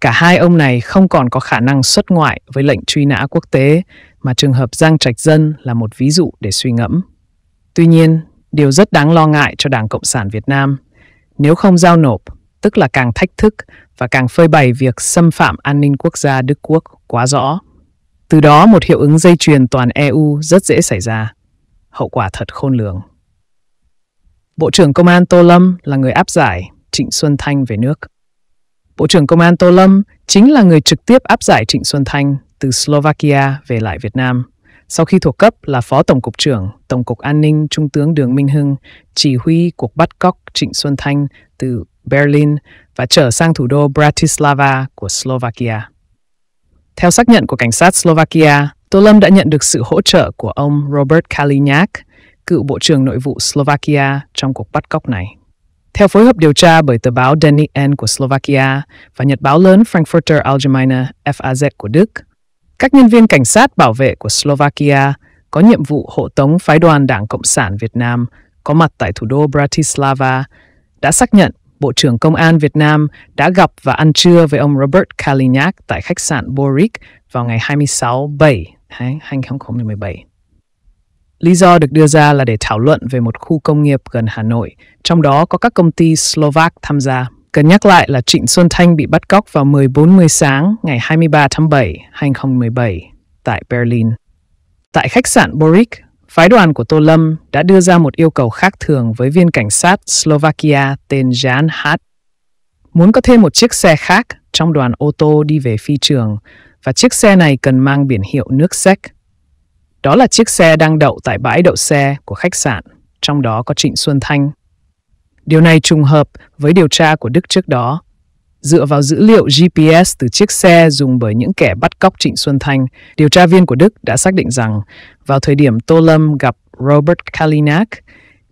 Cả hai ông này không còn có khả năng xuất ngoại với lệnh truy nã quốc tế, mà trường hợp Giang Trạch Dân là một ví dụ để suy ngẫm. Tuy nhiên, điều rất đáng lo ngại cho Đảng Cộng sản Việt Nam, nếu không giao nộp, tức là càng thách thức và càng phơi bày việc xâm phạm an ninh quốc gia Đức Quốc quá rõ. Từ đó một hiệu ứng dây chuyền toàn EU rất dễ xảy ra. Hậu quả thật khôn lường. Bộ trưởng Công an Tô Lâm là người áp giải Trịnh Xuân Thanh về nước. Bộ trưởng Công an Tô Lâm chính là người trực tiếp áp giải Trịnh Xuân Thanh từ Slovakia về lại Việt Nam. Sau khi thuộc cấp là Phó Tổng cục trưởng Tổng cục An ninh Trung tướng Đường Minh Hưng chỉ huy cuộc bắt cóc Trịnh Xuân Thanh từ Berlin và trở sang thủ đô Bratislava của Slovakia. Theo xác nhận của cảnh sát Slovakia, Tô Lâm đã nhận được sự hỗ trợ của ông Robert Kaliňák, cựu Bộ trưởng Nội vụ Slovakia trong cuộc bắt cóc này. Theo phối hợp điều tra bởi tờ báo Denny N của Slovakia và nhật báo lớn Frankfurter Allgemeine FAZ của Đức, các nhân viên cảnh sát bảo vệ của Slovakia có nhiệm vụ hộ tống phái đoàn Đảng Cộng sản Việt Nam có mặt tại thủ đô Bratislava đã xác nhận Bộ trưởng Công an Việt Nam đã gặp và ăn trưa với ông Robert Kaliniak tại khách sạn Boric vào ngày 26 7 2017. Lý do được đưa ra là để thảo luận về một khu công nghiệp gần Hà Nội, trong đó có các công ty Slovak tham gia. Cần nhắc lại là Trịnh Xuân Thanh bị bắt cóc vào 14:10 sáng ngày 23 tháng 7, 2017 tại Berlin. Tại khách sạn Boric, phái đoàn của Tô Lâm đã đưa ra một yêu cầu khác thường với viên cảnh sát Slovakia tên Jan Hát. Muốn có thêm một chiếc xe khác trong đoàn ô tô đi về phi trường và chiếc xe này cần mang biển hiệu nước Séc đó là chiếc xe đang đậu tại bãi đậu xe của khách sạn, trong đó có Trịnh Xuân Thanh. Điều này trùng hợp với điều tra của Đức trước đó. Dựa vào dữ liệu GPS từ chiếc xe dùng bởi những kẻ bắt cóc Trịnh Xuân Thanh, điều tra viên của Đức đã xác định rằng vào thời điểm Tô Lâm gặp Robert Kalinak,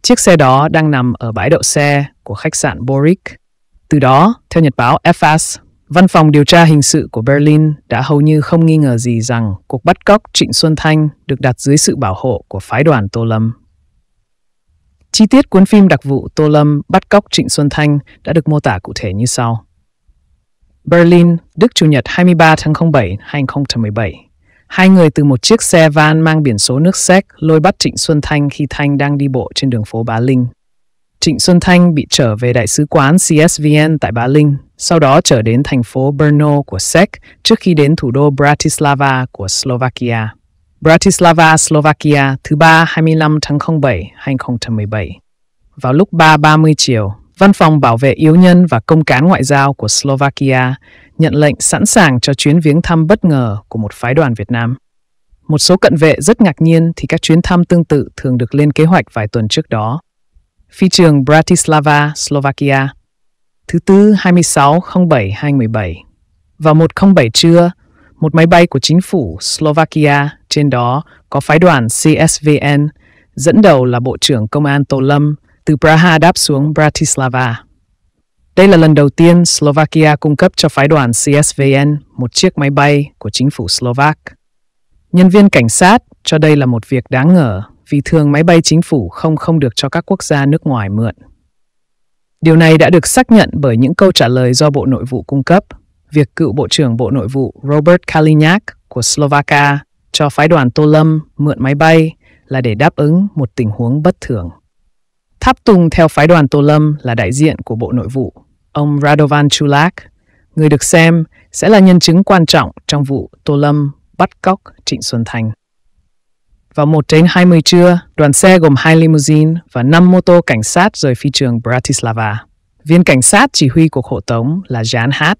chiếc xe đó đang nằm ở bãi đậu xe của khách sạn Boric. Từ đó, theo nhật báo FS. Văn phòng điều tra hình sự của Berlin đã hầu như không nghi ngờ gì rằng cuộc bắt cóc Trịnh Xuân Thanh được đặt dưới sự bảo hộ của phái đoàn Tô Lâm. Chi tiết cuốn phim đặc vụ Tô Lâm bắt cóc Trịnh Xuân Thanh đã được mô tả cụ thể như sau. Berlin, Đức Chủ nhật 23 tháng 07, 2017. Hai người từ một chiếc xe van mang biển số nước Séc lôi bắt Trịnh Xuân Thanh khi Thanh đang đi bộ trên đường phố Bá Linh. Trịnh Xuân Thanh bị trở về Đại sứ quán CSVN tại Bá Linh, sau đó trở đến thành phố Brno của Séc trước khi đến thủ đô Bratislava của Slovakia. Bratislava, Slovakia, thứ ba 25 tháng 07, 2017. Vào lúc 3.30 chiều, Văn phòng Bảo vệ Yếu nhân và Công cán Ngoại giao của Slovakia nhận lệnh sẵn sàng cho chuyến viếng thăm bất ngờ của một phái đoàn Việt Nam. Một số cận vệ rất ngạc nhiên thì các chuyến thăm tương tự thường được lên kế hoạch vài tuần trước đó phi trường Bratislava, Slovakia, thứ tư 26-07-2017. Vào 1.07 trưa, một máy bay của chính phủ Slovakia, trên đó có phái đoàn CSVN, dẫn đầu là Bộ trưởng Công an Tô Lâm, từ Praha đáp xuống Bratislava. Đây là lần đầu tiên Slovakia cung cấp cho phái đoàn CSVN một chiếc máy bay của chính phủ Slovak. Nhân viên cảnh sát cho đây là một việc đáng ngờ vì thường máy bay chính phủ không không được cho các quốc gia nước ngoài mượn. Điều này đã được xác nhận bởi những câu trả lời do Bộ Nội vụ cung cấp. Việc cựu Bộ trưởng Bộ Nội vụ Robert Kalinyak của Slovakia cho phái đoàn Tô Lâm mượn máy bay là để đáp ứng một tình huống bất thường. Tháp tùng theo phái đoàn Tô Lâm là đại diện của Bộ Nội vụ, ông Radovan Chulak, người được xem sẽ là nhân chứng quan trọng trong vụ Tô Lâm bắt cóc Trịnh Xuân Thành. Vào 1 đến 20 trưa, đoàn xe gồm hai limousine và 5 mô tô cảnh sát rời phi trường Bratislava. Viên cảnh sát chỉ huy cuộc hộ tống là Jan Hát.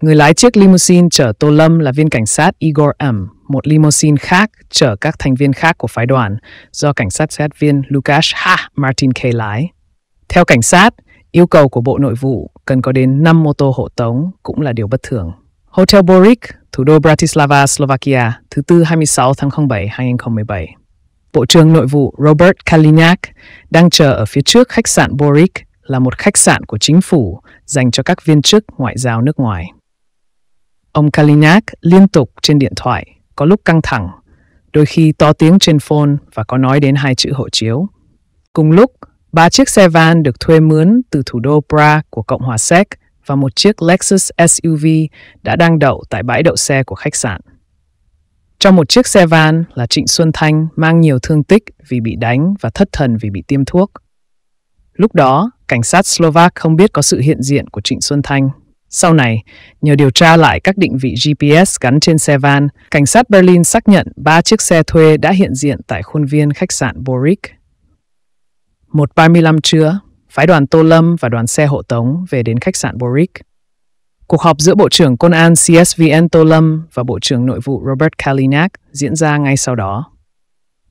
Người lái chiếc limousine chở Tô Lâm là viên cảnh sát Igor M. một limousine khác chở các thành viên khác của phái đoàn do cảnh sát sát viên Lukash H. Martin K lái. Theo cảnh sát, yêu cầu của Bộ Nội vụ cần có đến 5 mô tô hộ tống cũng là điều bất thường. Hotel Boric thủ đô Bratislava, Slovakia, thứ Tư 26 tháng 07, 2017. Bộ trưởng Nội vụ Robert Kaliniak đang chờ ở phía trước khách sạn Boric là một khách sạn của chính phủ dành cho các viên chức ngoại giao nước ngoài. Ông Kaliniak liên tục trên điện thoại, có lúc căng thẳng, đôi khi to tiếng trên phone và có nói đến hai chữ hộ chiếu. Cùng lúc, ba chiếc xe van được thuê mướn từ thủ đô Pra của Cộng hòa Séc và một chiếc Lexus SUV đã đang đậu tại bãi đậu xe của khách sạn. Trong một chiếc xe van là Trịnh Xuân Thanh mang nhiều thương tích vì bị đánh và thất thần vì bị tiêm thuốc. Lúc đó, cảnh sát Slovak không biết có sự hiện diện của Trịnh Xuân Thanh. Sau này, nhờ điều tra lại các định vị GPS gắn trên xe van, cảnh sát Berlin xác nhận ba chiếc xe thuê đã hiện diện tại khuôn viên khách sạn Boric. 1.35 trưa, phái đoàn Tô Lâm và đoàn xe hộ tống về đến khách sạn Boric. Cuộc họp giữa Bộ trưởng Công an CSVN Tô Lâm và Bộ trưởng Nội vụ Robert Kalinak diễn ra ngay sau đó.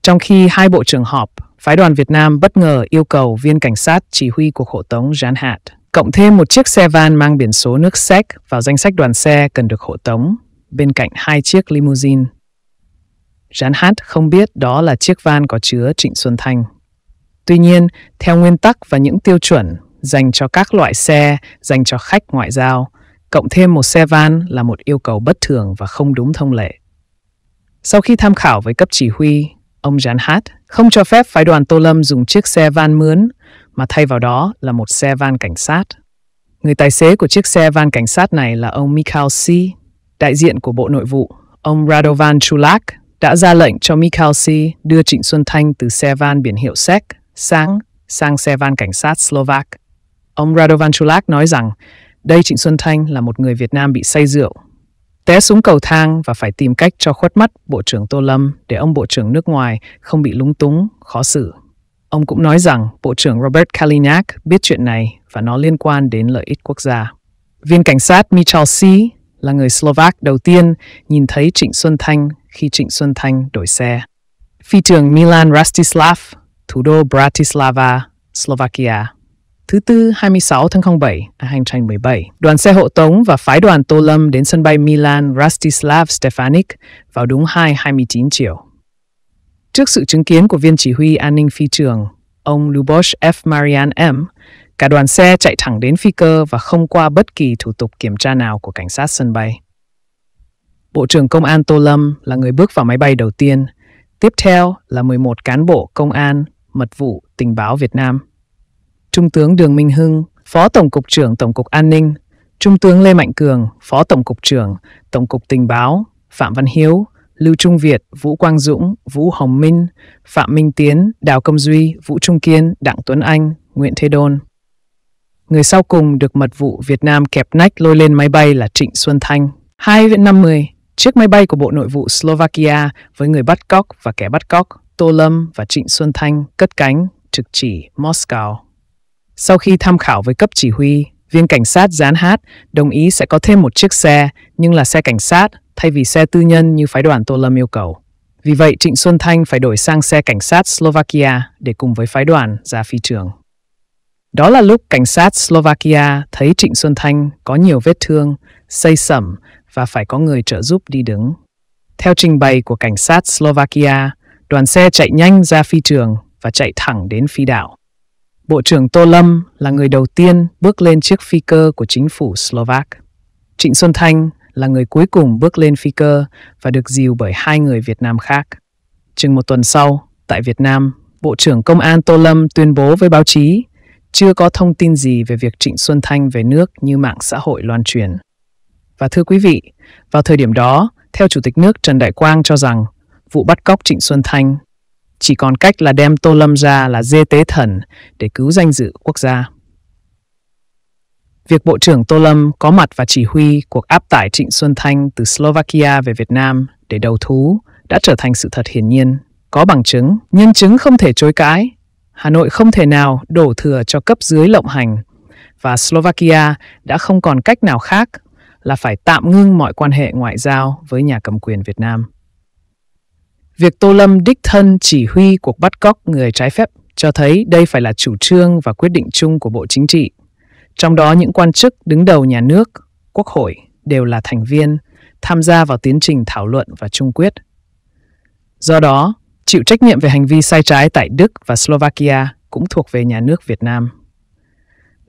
Trong khi hai bộ trưởng họp, phái đoàn Việt Nam bất ngờ yêu cầu viên cảnh sát chỉ huy cuộc hộ tống Jan Hat cộng thêm một chiếc xe van mang biển số nước Séc vào danh sách đoàn xe cần được hộ tống, bên cạnh hai chiếc limousine. Jan Hat không biết đó là chiếc van có chứa Trịnh Xuân Thanh. Tuy nhiên, theo nguyên tắc và những tiêu chuẩn dành cho các loại xe dành cho khách ngoại giao, cộng thêm một xe van là một yêu cầu bất thường và không đúng thông lệ. Sau khi tham khảo với cấp chỉ huy, ông Jan Hát không cho phép phái đoàn Tô Lâm dùng chiếc xe van mướn, mà thay vào đó là một xe van cảnh sát. Người tài xế của chiếc xe van cảnh sát này là ông Mikhail C., đại diện của Bộ Nội vụ. Ông Radovan Chulak đã ra lệnh cho Mikhail C. đưa Trịnh Xuân Thanh từ xe van biển hiệu SEC Sáng, sang xe van cảnh sát Slovak, ông Radovan Chulak nói rằng đây Trịnh Xuân Thanh là một người Việt Nam bị say rượu, té xuống cầu thang và phải tìm cách cho khuất mắt Bộ trưởng Tô Lâm để ông Bộ trưởng nước ngoài không bị lúng túng, khó xử. Ông cũng nói rằng Bộ trưởng Robert Kalinak biết chuyện này và nó liên quan đến lợi ích quốc gia. Viên cảnh sát Michal C. là người Slovak đầu tiên nhìn thấy Trịnh Xuân Thanh khi Trịnh Xuân Thanh đổi xe. Phi trường Milan Rastislav thủ đô Bratislava, Slovakia. Thứ tư 26 tháng 07 năm 17, đoàn xe hộ tống và phái đoàn Tô Lâm đến sân bay Milan Rastislav Stefanik vào đúng 2.29 chiều. Trước sự chứng kiến của viên chỉ huy an ninh phi trường, ông Lubosh F. Marian M., cả đoàn xe chạy thẳng đến phi cơ và không qua bất kỳ thủ tục kiểm tra nào của cảnh sát sân bay. Bộ trưởng Công an Tô Lâm là người bước vào máy bay đầu tiên, tiếp theo là 11 cán bộ công an Mật vụ Tình báo Việt Nam. Trung tướng Đường Minh Hưng, Phó Tổng cục trưởng Tổng cục An ninh, Trung tướng Lê Mạnh Cường, Phó Tổng cục trưởng Tổng cục Tình báo, Phạm Văn Hiếu, Lưu Trung Việt, Vũ Quang Dũng, Vũ Hồng Minh, Phạm Minh Tiến, Đào Công Duy, Vũ Trung Kiên, Đặng Tuấn Anh, Nguyễn Thế Đôn. Người sau cùng được mật vụ Việt Nam kẹp nách lôi lên máy bay là Trịnh Xuân Thanh. Hai viện năm 10, chiếc máy bay của Bộ Nội vụ Slovakia với người bắt cóc và kẻ bắt cóc Tô Lâm và Trịnh Xuân Thanh cất cánh trực chỉ Moscow. Sau khi tham khảo với cấp chỉ huy, viên cảnh sát gián hát đồng ý sẽ có thêm một chiếc xe, nhưng là xe cảnh sát thay vì xe tư nhân như phái đoàn Tô Lâm yêu cầu. Vì vậy, Trịnh Xuân Thanh phải đổi sang xe cảnh sát Slovakia để cùng với phái đoàn ra phi trường. Đó là lúc cảnh sát Slovakia thấy Trịnh Xuân Thanh có nhiều vết thương, xây sẩm và phải có người trợ giúp đi đứng. Theo trình bày của cảnh sát Slovakia, Đoàn xe chạy nhanh ra phi trường và chạy thẳng đến phi đảo. Bộ trưởng Tô Lâm là người đầu tiên bước lên chiếc phi cơ của chính phủ Slovak. Trịnh Xuân Thanh là người cuối cùng bước lên phi cơ và được dìu bởi hai người Việt Nam khác. Chừng một tuần sau, tại Việt Nam, Bộ trưởng Công an Tô Lâm tuyên bố với báo chí chưa có thông tin gì về việc Trịnh Xuân Thanh về nước như mạng xã hội loan truyền. Và thưa quý vị, vào thời điểm đó, theo Chủ tịch nước Trần Đại Quang cho rằng vụ bắt cóc Trịnh Xuân Thanh. Chỉ còn cách là đem Tô Lâm ra là dê tế thần để cứu danh dự quốc gia. Việc Bộ trưởng Tô Lâm có mặt và chỉ huy cuộc áp tải Trịnh Xuân Thanh từ Slovakia về Việt Nam để đầu thú đã trở thành sự thật hiển nhiên. Có bằng chứng, nhân chứng không thể chối cãi. Hà Nội không thể nào đổ thừa cho cấp dưới lộng hành và Slovakia đã không còn cách nào khác là phải tạm ngưng mọi quan hệ ngoại giao với nhà cầm quyền Việt Nam. Việc Tô Lâm đích thân chỉ huy cuộc bắt cóc người trái phép cho thấy đây phải là chủ trương và quyết định chung của Bộ Chính trị. Trong đó những quan chức đứng đầu nhà nước, quốc hội đều là thành viên tham gia vào tiến trình thảo luận và chung quyết. Do đó, chịu trách nhiệm về hành vi sai trái tại Đức và Slovakia cũng thuộc về nhà nước Việt Nam.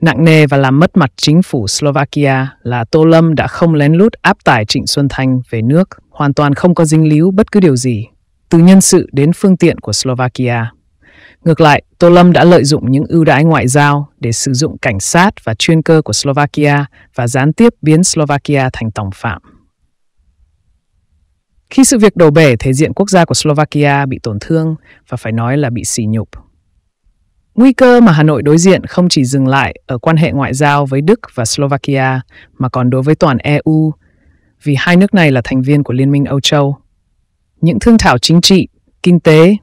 Nặng nề và làm mất mặt chính phủ Slovakia là Tô Lâm đã không lén lút áp tải Trịnh Xuân Thanh về nước, hoàn toàn không có dính líu bất cứ điều gì từ nhân sự đến phương tiện của Slovakia. Ngược lại, Tô Lâm đã lợi dụng những ưu đãi ngoại giao để sử dụng cảnh sát và chuyên cơ của Slovakia và gián tiếp biến Slovakia thành tổng phạm. Khi sự việc đổ bể, thể diện quốc gia của Slovakia bị tổn thương và phải nói là bị sỉ nhục. Nguy cơ mà Hà Nội đối diện không chỉ dừng lại ở quan hệ ngoại giao với Đức và Slovakia mà còn đối với toàn EU, vì hai nước này là thành viên của Liên minh Âu Châu những thương thảo chính trị, kinh tế,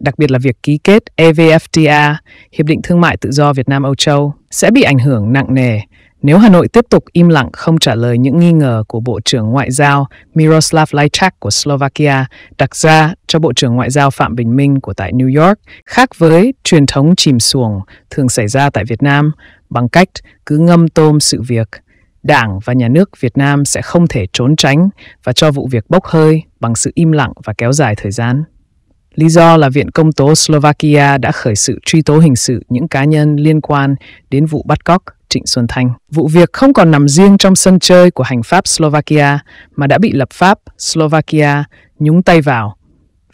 đặc biệt là việc ký kết EVFTA, Hiệp định Thương mại Tự do Việt Nam-Âu Châu, sẽ bị ảnh hưởng nặng nề nếu Hà Nội tiếp tục im lặng không trả lời những nghi ngờ của Bộ trưởng Ngoại giao Miroslav Lajcak của Slovakia đặt ra cho Bộ trưởng Ngoại giao Phạm Bình Minh của tại New York, khác với truyền thống chìm xuồng thường xảy ra tại Việt Nam bằng cách cứ ngâm tôm sự việc Đảng và nhà nước Việt Nam sẽ không thể trốn tránh và cho vụ việc bốc hơi bằng sự im lặng và kéo dài thời gian. Lý do là Viện Công tố Slovakia đã khởi sự truy tố hình sự những cá nhân liên quan đến vụ bắt cóc Trịnh Xuân Thanh. Vụ việc không còn nằm riêng trong sân chơi của hành pháp Slovakia mà đã bị lập pháp Slovakia nhúng tay vào.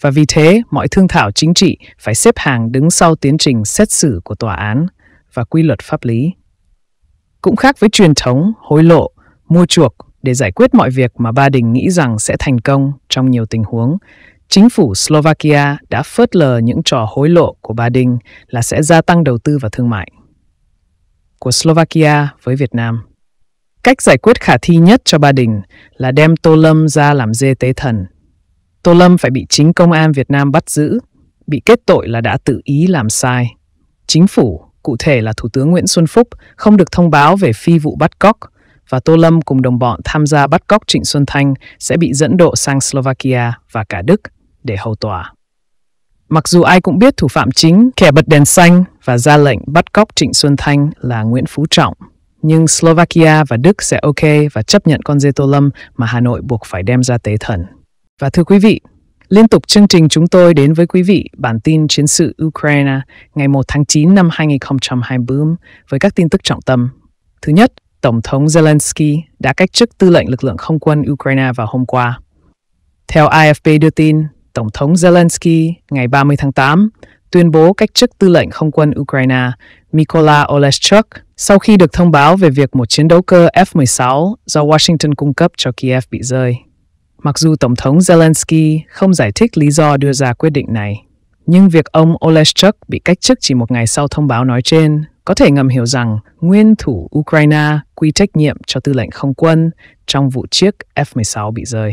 Và vì thế, mọi thương thảo chính trị phải xếp hàng đứng sau tiến trình xét xử của tòa án và quy luật pháp lý. Cũng khác với truyền thống, hối lộ, mua chuộc để giải quyết mọi việc mà Ba Đình nghĩ rằng sẽ thành công trong nhiều tình huống, chính phủ Slovakia đã phớt lờ những trò hối lộ của Ba Đình là sẽ gia tăng đầu tư và thương mại. Của Slovakia với Việt Nam Cách giải quyết khả thi nhất cho Ba Đình là đem Tô Lâm ra làm dê tế thần. Tô Lâm phải bị chính công an Việt Nam bắt giữ, bị kết tội là đã tự ý làm sai. Chính phủ cụ thể là Thủ tướng Nguyễn Xuân Phúc không được thông báo về phi vụ bắt cóc và Tô Lâm cùng đồng bọn tham gia bắt cóc Trịnh Xuân Thanh sẽ bị dẫn độ sang Slovakia và cả Đức để hầu tòa. Mặc dù ai cũng biết thủ phạm chính, kẻ bật đèn xanh và ra lệnh bắt cóc Trịnh Xuân Thanh là Nguyễn Phú Trọng, nhưng Slovakia và Đức sẽ ok và chấp nhận con dê Tô Lâm mà Hà Nội buộc phải đem ra tế thần. Và thưa quý vị, Liên tục chương trình chúng tôi đến với quý vị bản tin chiến sự Ukraine ngày 1 tháng 9 năm 2024 với các tin tức trọng tâm. Thứ nhất, Tổng thống Zelensky đã cách chức tư lệnh lực lượng không quân Ukraine vào hôm qua. Theo AFP đưa tin, Tổng thống Zelensky ngày 30 tháng 8 tuyên bố cách chức tư lệnh không quân Ukraine Mykola Oleschuk sau khi được thông báo về việc một chiến đấu cơ F-16 do Washington cung cấp cho Kiev bị rơi Mặc dù Tổng thống Zelensky không giải thích lý do đưa ra quyết định này, nhưng việc ông Oleszczuk bị cách chức chỉ một ngày sau thông báo nói trên có thể ngầm hiểu rằng nguyên thủ Ukraine quy trách nhiệm cho tư lệnh không quân trong vụ chiếc F-16 bị rơi.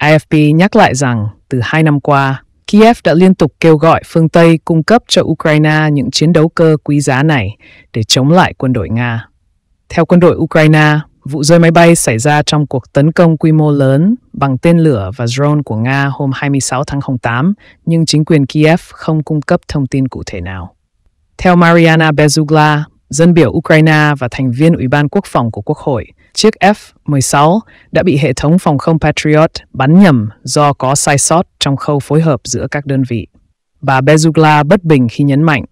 AFP nhắc lại rằng từ hai năm qua, Kiev đã liên tục kêu gọi phương Tây cung cấp cho Ukraine những chiến đấu cơ quý giá này để chống lại quân đội Nga. Theo quân đội Ukraine, Vụ rơi máy bay xảy ra trong cuộc tấn công quy mô lớn bằng tên lửa và drone của Nga hôm 26 tháng 08, nhưng chính quyền Kiev không cung cấp thông tin cụ thể nào. Theo Mariana Bezugla, dân biểu Ukraine và thành viên Ủy ban Quốc phòng của Quốc hội, chiếc F-16 đã bị hệ thống phòng không Patriot bắn nhầm do có sai sót trong khâu phối hợp giữa các đơn vị. Bà Bezugla bất bình khi nhấn mạnh,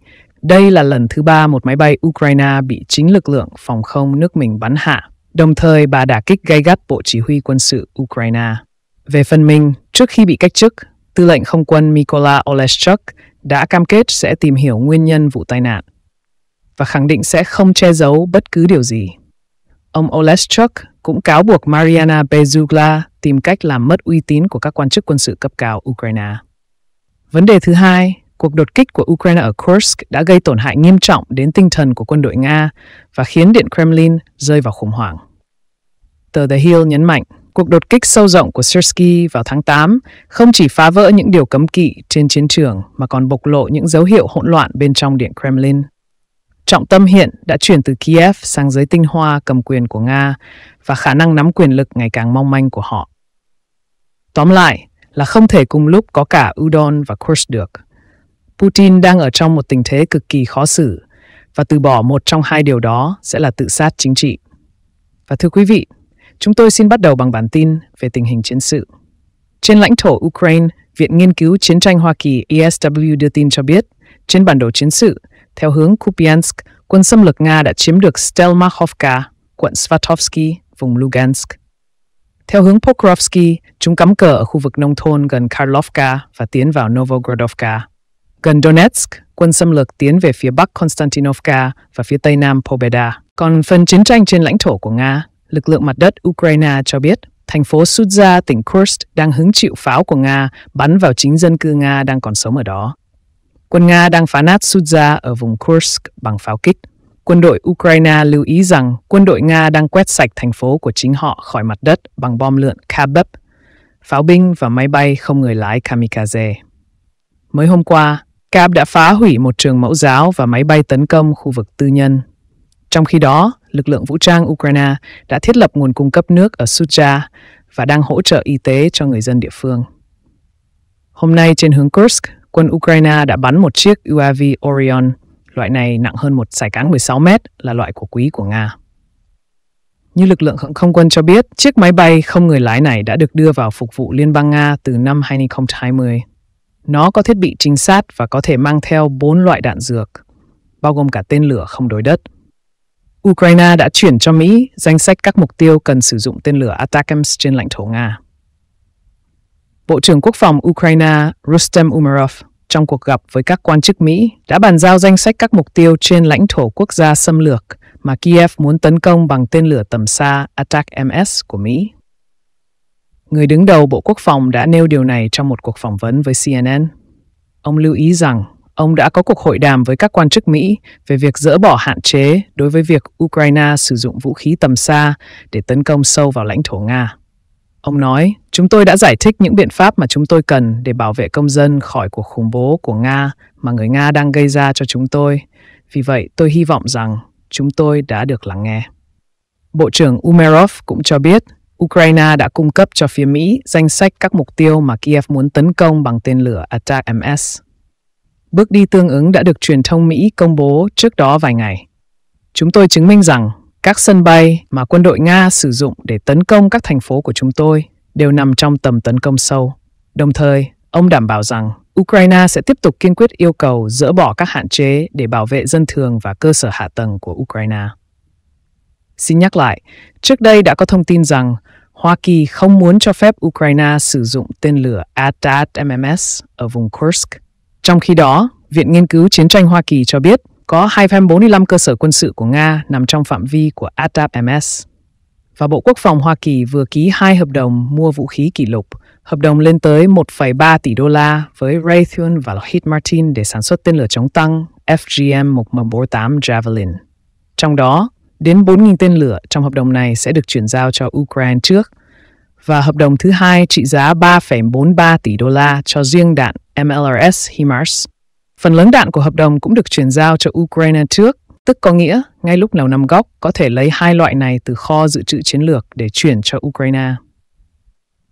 đây là lần thứ ba một máy bay Ukraine bị chính lực lượng phòng không nước mình bắn hạ Đồng thời, bà đã kích gay gắt Bộ Chỉ huy quân sự Ukraine. Về phần mình, trước khi bị cách chức, Tư lệnh không quân Mykola Oleschuk đã cam kết sẽ tìm hiểu nguyên nhân vụ tai nạn và khẳng định sẽ không che giấu bất cứ điều gì. Ông Oleschuk cũng cáo buộc Mariana Bezugla tìm cách làm mất uy tín của các quan chức quân sự cấp cao Ukraine. Vấn đề thứ hai cuộc đột kích của Ukraine ở Kursk đã gây tổn hại nghiêm trọng đến tinh thần của quân đội Nga và khiến Điện Kremlin rơi vào khủng hoảng. Tờ The Hill nhấn mạnh, cuộc đột kích sâu rộng của Syrsky vào tháng 8 không chỉ phá vỡ những điều cấm kỵ trên chiến trường mà còn bộc lộ những dấu hiệu hỗn loạn bên trong Điện Kremlin. Trọng tâm hiện đã chuyển từ Kiev sang giới tinh hoa cầm quyền của Nga và khả năng nắm quyền lực ngày càng mong manh của họ. Tóm lại là không thể cùng lúc có cả Udon và Kursk được. Putin đang ở trong một tình thế cực kỳ khó xử và từ bỏ một trong hai điều đó sẽ là tự sát chính trị. Và thưa quý vị, chúng tôi xin bắt đầu bằng bản tin về tình hình chiến sự. Trên lãnh thổ Ukraine, Viện Nghiên cứu Chiến tranh Hoa Kỳ ESW đưa tin cho biết, trên bản đồ chiến sự, theo hướng Kupiansk, quân xâm lược Nga đã chiếm được Stelmakhovka, quận Svatovsky, vùng Lugansk. Theo hướng Pokrovsky, chúng cắm cờ ở khu vực nông thôn gần Karlovka và tiến vào Novogradovka. Gần Donetsk, quân xâm lược tiến về phía bắc Konstantinovka và phía tây nam Pobeda. Còn phần chiến tranh trên lãnh thổ của Nga, lực lượng mặt đất Ukraine cho biết thành phố Sudza, tỉnh Kursk đang hứng chịu pháo của Nga bắn vào chính dân cư Nga đang còn sống ở đó. Quân Nga đang phá nát Sudza ở vùng Kursk bằng pháo kích. Quân đội Ukraine lưu ý rằng quân đội Nga đang quét sạch thành phố của chính họ khỏi mặt đất bằng bom lượn Kabeb, pháo binh và máy bay không người lái kamikaze. Mới hôm qua, Cab đã phá hủy một trường mẫu giáo và máy bay tấn công khu vực tư nhân. Trong khi đó, lực lượng vũ trang Ukraine đã thiết lập nguồn cung cấp nước ở Sucha và đang hỗ trợ y tế cho người dân địa phương. Hôm nay trên hướng Kursk, quân Ukraine đã bắn một chiếc UAV Orion. Loại này nặng hơn một sải cáng 16 mét là loại của quý của Nga. Như lực lượng không quân cho biết, chiếc máy bay không người lái này đã được đưa vào phục vụ Liên bang Nga từ năm 2020. Nó có thiết bị trinh sát và có thể mang theo 4 loại đạn dược, bao gồm cả tên lửa không đối đất. Ukraine đã chuyển cho Mỹ danh sách các mục tiêu cần sử dụng tên lửa Atacms trên lãnh thổ Nga. Bộ trưởng Quốc phòng Ukraine Rustem Umerov trong cuộc gặp với các quan chức Mỹ đã bàn giao danh sách các mục tiêu trên lãnh thổ quốc gia xâm lược mà Kiev muốn tấn công bằng tên lửa tầm xa Attack-MS của Mỹ Người đứng đầu Bộ Quốc phòng đã nêu điều này trong một cuộc phỏng vấn với CNN. Ông lưu ý rằng ông đã có cuộc hội đàm với các quan chức Mỹ về việc dỡ bỏ hạn chế đối với việc Ukraine sử dụng vũ khí tầm xa để tấn công sâu vào lãnh thổ Nga. Ông nói, chúng tôi đã giải thích những biện pháp mà chúng tôi cần để bảo vệ công dân khỏi cuộc khủng bố của Nga mà người Nga đang gây ra cho chúng tôi. Vì vậy, tôi hy vọng rằng chúng tôi đã được lắng nghe. Bộ trưởng Umerov cũng cho biết Ukraine đã cung cấp cho phía Mỹ danh sách các mục tiêu mà Kiev muốn tấn công bằng tên lửa Attack MS. Bước đi tương ứng đã được truyền thông Mỹ công bố trước đó vài ngày. Chúng tôi chứng minh rằng các sân bay mà quân đội Nga sử dụng để tấn công các thành phố của chúng tôi đều nằm trong tầm tấn công sâu. Đồng thời, ông đảm bảo rằng Ukraine sẽ tiếp tục kiên quyết yêu cầu dỡ bỏ các hạn chế để bảo vệ dân thường và cơ sở hạ tầng của Ukraine. Xin nhắc lại, trước đây đã có thông tin rằng Hoa Kỳ không muốn cho phép Ukraine sử dụng tên lửa ATAT-MMS ở vùng Kursk. Trong khi đó, Viện Nghiên cứu Chiến tranh Hoa Kỳ cho biết có 245 cơ sở quân sự của Nga nằm trong phạm vi của ATAP-MS. Và Bộ Quốc phòng Hoa Kỳ vừa ký hai hợp đồng mua vũ khí kỷ lục, hợp đồng lên tới 1,3 tỷ đô la với Raytheon và Lockheed Martin để sản xuất tên lửa chống tăng FGM-148 Javelin. Trong đó, Đến 4.000 tên lửa trong hợp đồng này sẽ được chuyển giao cho Ukraine trước. Và hợp đồng thứ hai trị giá 3,43 tỷ đô la cho riêng đạn MLRS HIMARS. Phần lớn đạn của hợp đồng cũng được chuyển giao cho Ukraine trước, tức có nghĩa ngay lúc nào nằm Góc có thể lấy hai loại này từ kho dự trữ chiến lược để chuyển cho Ukraine.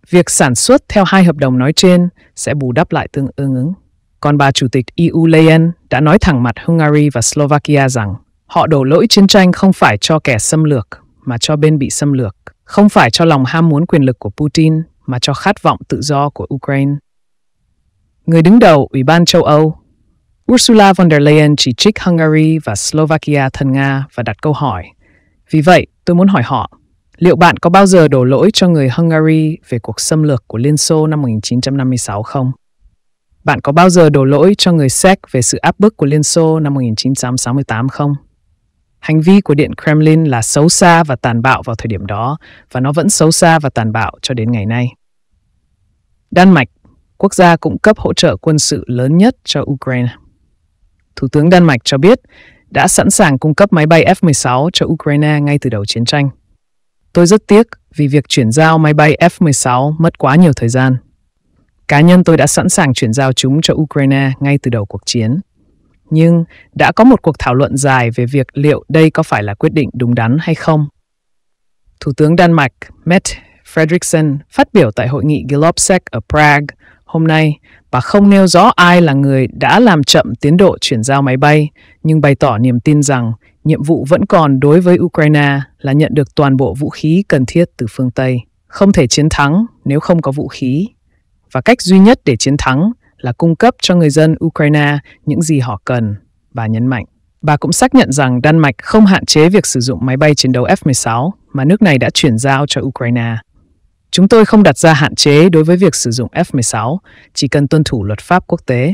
Việc sản xuất theo hai hợp đồng nói trên sẽ bù đắp lại tương ứng. Còn bà Chủ tịch EU Leyen đã nói thẳng mặt Hungary và Slovakia rằng Họ đổ lỗi chiến tranh không phải cho kẻ xâm lược, mà cho bên bị xâm lược, không phải cho lòng ham muốn quyền lực của Putin, mà cho khát vọng tự do của Ukraine. Người đứng đầu Ủy ban châu Âu, Ursula von der Leyen chỉ trích Hungary và Slovakia thân Nga và đặt câu hỏi. Vì vậy, tôi muốn hỏi họ, liệu bạn có bao giờ đổ lỗi cho người Hungary về cuộc xâm lược của Liên Xô năm 1956 không? Bạn có bao giờ đổ lỗi cho người Séc về sự áp bức của Liên Xô năm 1968 không? Hành vi của Điện Kremlin là xấu xa và tàn bạo vào thời điểm đó, và nó vẫn xấu xa và tàn bạo cho đến ngày nay. Đan Mạch, quốc gia cung cấp hỗ trợ quân sự lớn nhất cho Ukraine. Thủ tướng Đan Mạch cho biết đã sẵn sàng cung cấp máy bay F-16 cho Ukraine ngay từ đầu chiến tranh. Tôi rất tiếc vì việc chuyển giao máy bay F-16 mất quá nhiều thời gian. Cá nhân tôi đã sẵn sàng chuyển giao chúng cho Ukraine ngay từ đầu cuộc chiến nhưng đã có một cuộc thảo luận dài về việc liệu đây có phải là quyết định đúng đắn hay không. Thủ tướng Đan Mạch Met Frederiksen phát biểu tại hội nghị Globsec ở Prague hôm nay, bà không nêu rõ ai là người đã làm chậm tiến độ chuyển giao máy bay, nhưng bày tỏ niềm tin rằng nhiệm vụ vẫn còn đối với Ukraine là nhận được toàn bộ vũ khí cần thiết từ phương Tây. Không thể chiến thắng nếu không có vũ khí. Và cách duy nhất để chiến thắng là cung cấp cho người dân Ukraine những gì họ cần, bà nhấn mạnh. Bà cũng xác nhận rằng Đan Mạch không hạn chế việc sử dụng máy bay chiến đấu F-16 mà nước này đã chuyển giao cho Ukraine. Chúng tôi không đặt ra hạn chế đối với việc sử dụng F-16, chỉ cần tuân thủ luật pháp quốc tế.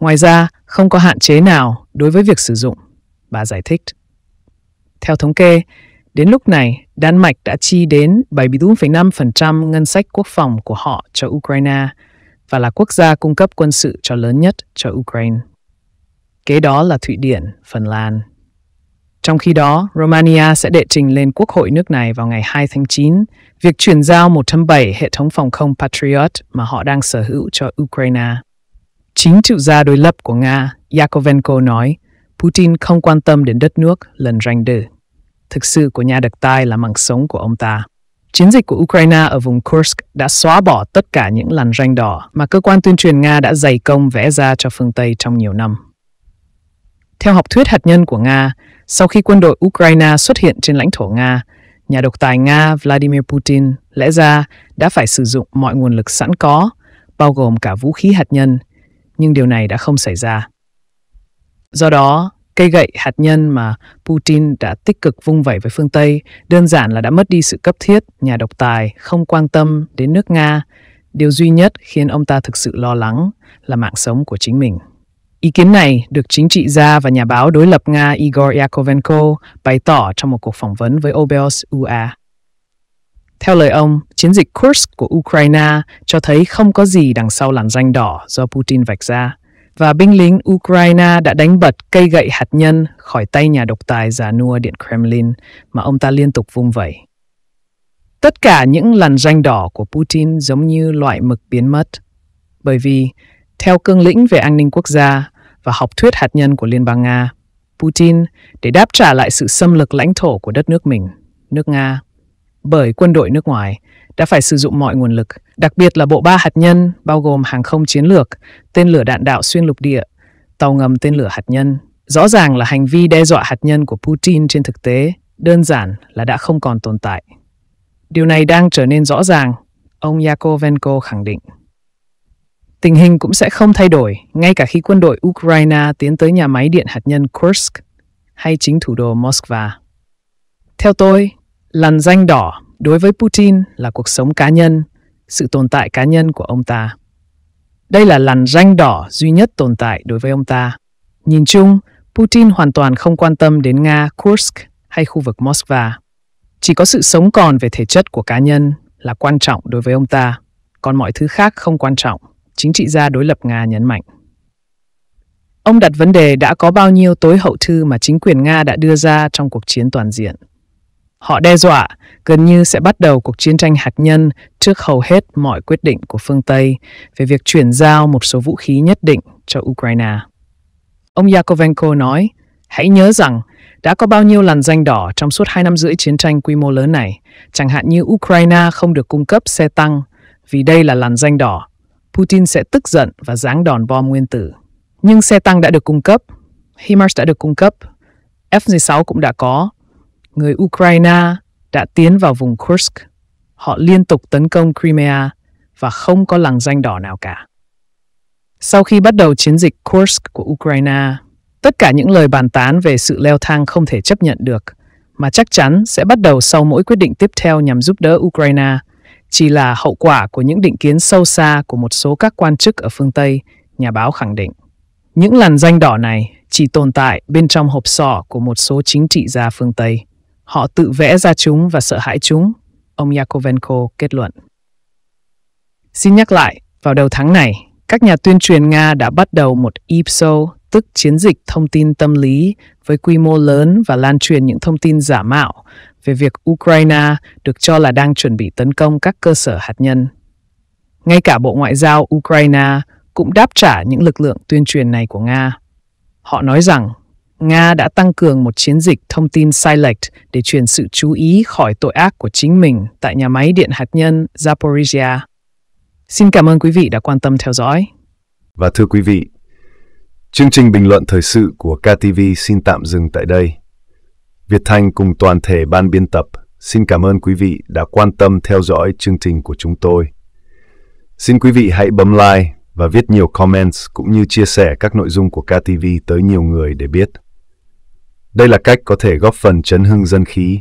Ngoài ra, không có hạn chế nào đối với việc sử dụng, bà giải thích. Theo thống kê, đến lúc này, Đan Mạch đã chi đến 74,5% ngân sách quốc phòng của họ cho Ukraine – và là quốc gia cung cấp quân sự cho lớn nhất cho Ukraine. Kế đó là Thụy Điển, Phần Lan. Trong khi đó, Romania sẽ đệ trình lên Quốc hội nước này vào ngày 2 tháng 9 việc chuyển giao 107 hệ thống phòng không Patriot mà họ đang sở hữu cho Ukraine. Chính trị gia đối lập của Nga, Yakovenko nói, Putin không quan tâm đến đất nước lần ranh đừ. Thực sự của nhà đực tai là mạng sống của ông ta. Chiến dịch của Ukraine ở vùng Kursk đã xóa bỏ tất cả những làn ranh đỏ mà cơ quan tuyên truyền Nga đã dày công vẽ ra cho phương Tây trong nhiều năm. Theo học thuyết hạt nhân của Nga, sau khi quân đội Ukraine xuất hiện trên lãnh thổ Nga, nhà độc tài Nga Vladimir Putin lẽ ra đã phải sử dụng mọi nguồn lực sẵn có, bao gồm cả vũ khí hạt nhân, nhưng điều này đã không xảy ra. Do đó, cây gậy hạt nhân mà Putin đã tích cực vung vẩy với phương Tây đơn giản là đã mất đi sự cấp thiết, nhà độc tài không quan tâm đến nước Nga. Điều duy nhất khiến ông ta thực sự lo lắng là mạng sống của chính mình. Ý kiến này được chính trị gia và nhà báo đối lập Nga Igor Yakovenko bày tỏ trong một cuộc phỏng vấn với Obels UA. Theo lời ông, chiến dịch Kursk của Ukraine cho thấy không có gì đằng sau làn danh đỏ do Putin vạch ra và binh lính Ukraine đã đánh bật cây gậy hạt nhân khỏi tay nhà độc tài già nua Điện Kremlin mà ông ta liên tục vung vẩy. Tất cả những lần danh đỏ của Putin giống như loại mực biến mất, bởi vì, theo cương lĩnh về an ninh quốc gia và học thuyết hạt nhân của Liên bang Nga, Putin để đáp trả lại sự xâm lược lãnh thổ của đất nước mình, nước Nga, bởi quân đội nước ngoài đã phải sử dụng mọi nguồn lực, đặc biệt là bộ ba hạt nhân bao gồm hàng không chiến lược, tên lửa đạn đạo xuyên lục địa, tàu ngầm tên lửa hạt nhân. Rõ ràng là hành vi đe dọa hạt nhân của Putin trên thực tế đơn giản là đã không còn tồn tại. Điều này đang trở nên rõ ràng, ông Yakovenko khẳng định. Tình hình cũng sẽ không thay đổi ngay cả khi quân đội Ukraine tiến tới nhà máy điện hạt nhân Kursk hay chính thủ đô Moscow. Theo tôi, làn danh đỏ đối với Putin là cuộc sống cá nhân, sự tồn tại cá nhân của ông ta. Đây là làn ranh đỏ duy nhất tồn tại đối với ông ta. Nhìn chung, Putin hoàn toàn không quan tâm đến Nga, Kursk hay khu vực Moscow. Chỉ có sự sống còn về thể chất của cá nhân là quan trọng đối với ông ta, còn mọi thứ khác không quan trọng, chính trị gia đối lập Nga nhấn mạnh. Ông đặt vấn đề đã có bao nhiêu tối hậu thư mà chính quyền Nga đã đưa ra trong cuộc chiến toàn diện. Họ đe dọa gần như sẽ bắt đầu cuộc chiến tranh hạt nhân trước hầu hết mọi quyết định của phương Tây về việc chuyển giao một số vũ khí nhất định cho Ukraine. Ông Yakovenko nói, hãy nhớ rằng đã có bao nhiêu lần danh đỏ trong suốt hai năm rưỡi chiến tranh quy mô lớn này, chẳng hạn như Ukraine không được cung cấp xe tăng vì đây là làn danh đỏ. Putin sẽ tức giận và giáng đòn bom nguyên tử. Nhưng xe tăng đã được cung cấp, HIMARS đã được cung cấp, F-16 cũng đã có, người Ukraine đã tiến vào vùng Kursk. Họ liên tục tấn công Crimea và không có lằn danh đỏ nào cả. Sau khi bắt đầu chiến dịch Kursk của Ukraine, tất cả những lời bàn tán về sự leo thang không thể chấp nhận được, mà chắc chắn sẽ bắt đầu sau mỗi quyết định tiếp theo nhằm giúp đỡ Ukraine, chỉ là hậu quả của những định kiến sâu xa của một số các quan chức ở phương Tây, nhà báo khẳng định. Những làn danh đỏ này chỉ tồn tại bên trong hộp sọ của một số chính trị gia phương Tây. Họ tự vẽ ra chúng và sợ hãi chúng, ông Yakovenko kết luận. Xin nhắc lại, vào đầu tháng này, các nhà tuyên truyền Nga đã bắt đầu một IPSO, e tức chiến dịch thông tin tâm lý, với quy mô lớn và lan truyền những thông tin giả mạo về việc Ukraine được cho là đang chuẩn bị tấn công các cơ sở hạt nhân. Ngay cả Bộ Ngoại giao Ukraine cũng đáp trả những lực lượng tuyên truyền này của Nga. Họ nói rằng Nga đã tăng cường một chiến dịch thông tin sai lệch để truyền sự chú ý khỏi tội ác của chính mình tại nhà máy điện hạt nhân Zaporizhia. Xin cảm ơn quý vị đã quan tâm theo dõi. Và thưa quý vị, chương trình bình luận thời sự của KTV xin tạm dừng tại đây. Việt Thanh cùng toàn thể ban biên tập xin cảm ơn quý vị đã quan tâm theo dõi chương trình của chúng tôi. Xin quý vị hãy bấm like và viết nhiều comments cũng như chia sẻ các nội dung của KTV tới nhiều người để biết. Đây là cách có thể góp phần chấn hưng dân khí,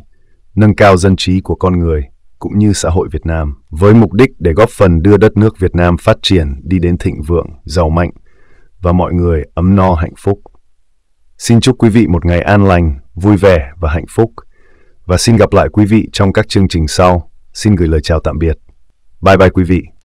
nâng cao dân trí của con người cũng như xã hội Việt Nam với mục đích để góp phần đưa đất nước Việt Nam phát triển đi đến thịnh vượng, giàu mạnh và mọi người ấm no hạnh phúc. Xin chúc quý vị một ngày an lành, vui vẻ và hạnh phúc và xin gặp lại quý vị trong các chương trình sau. Xin gửi lời chào tạm biệt. Bye bye quý vị.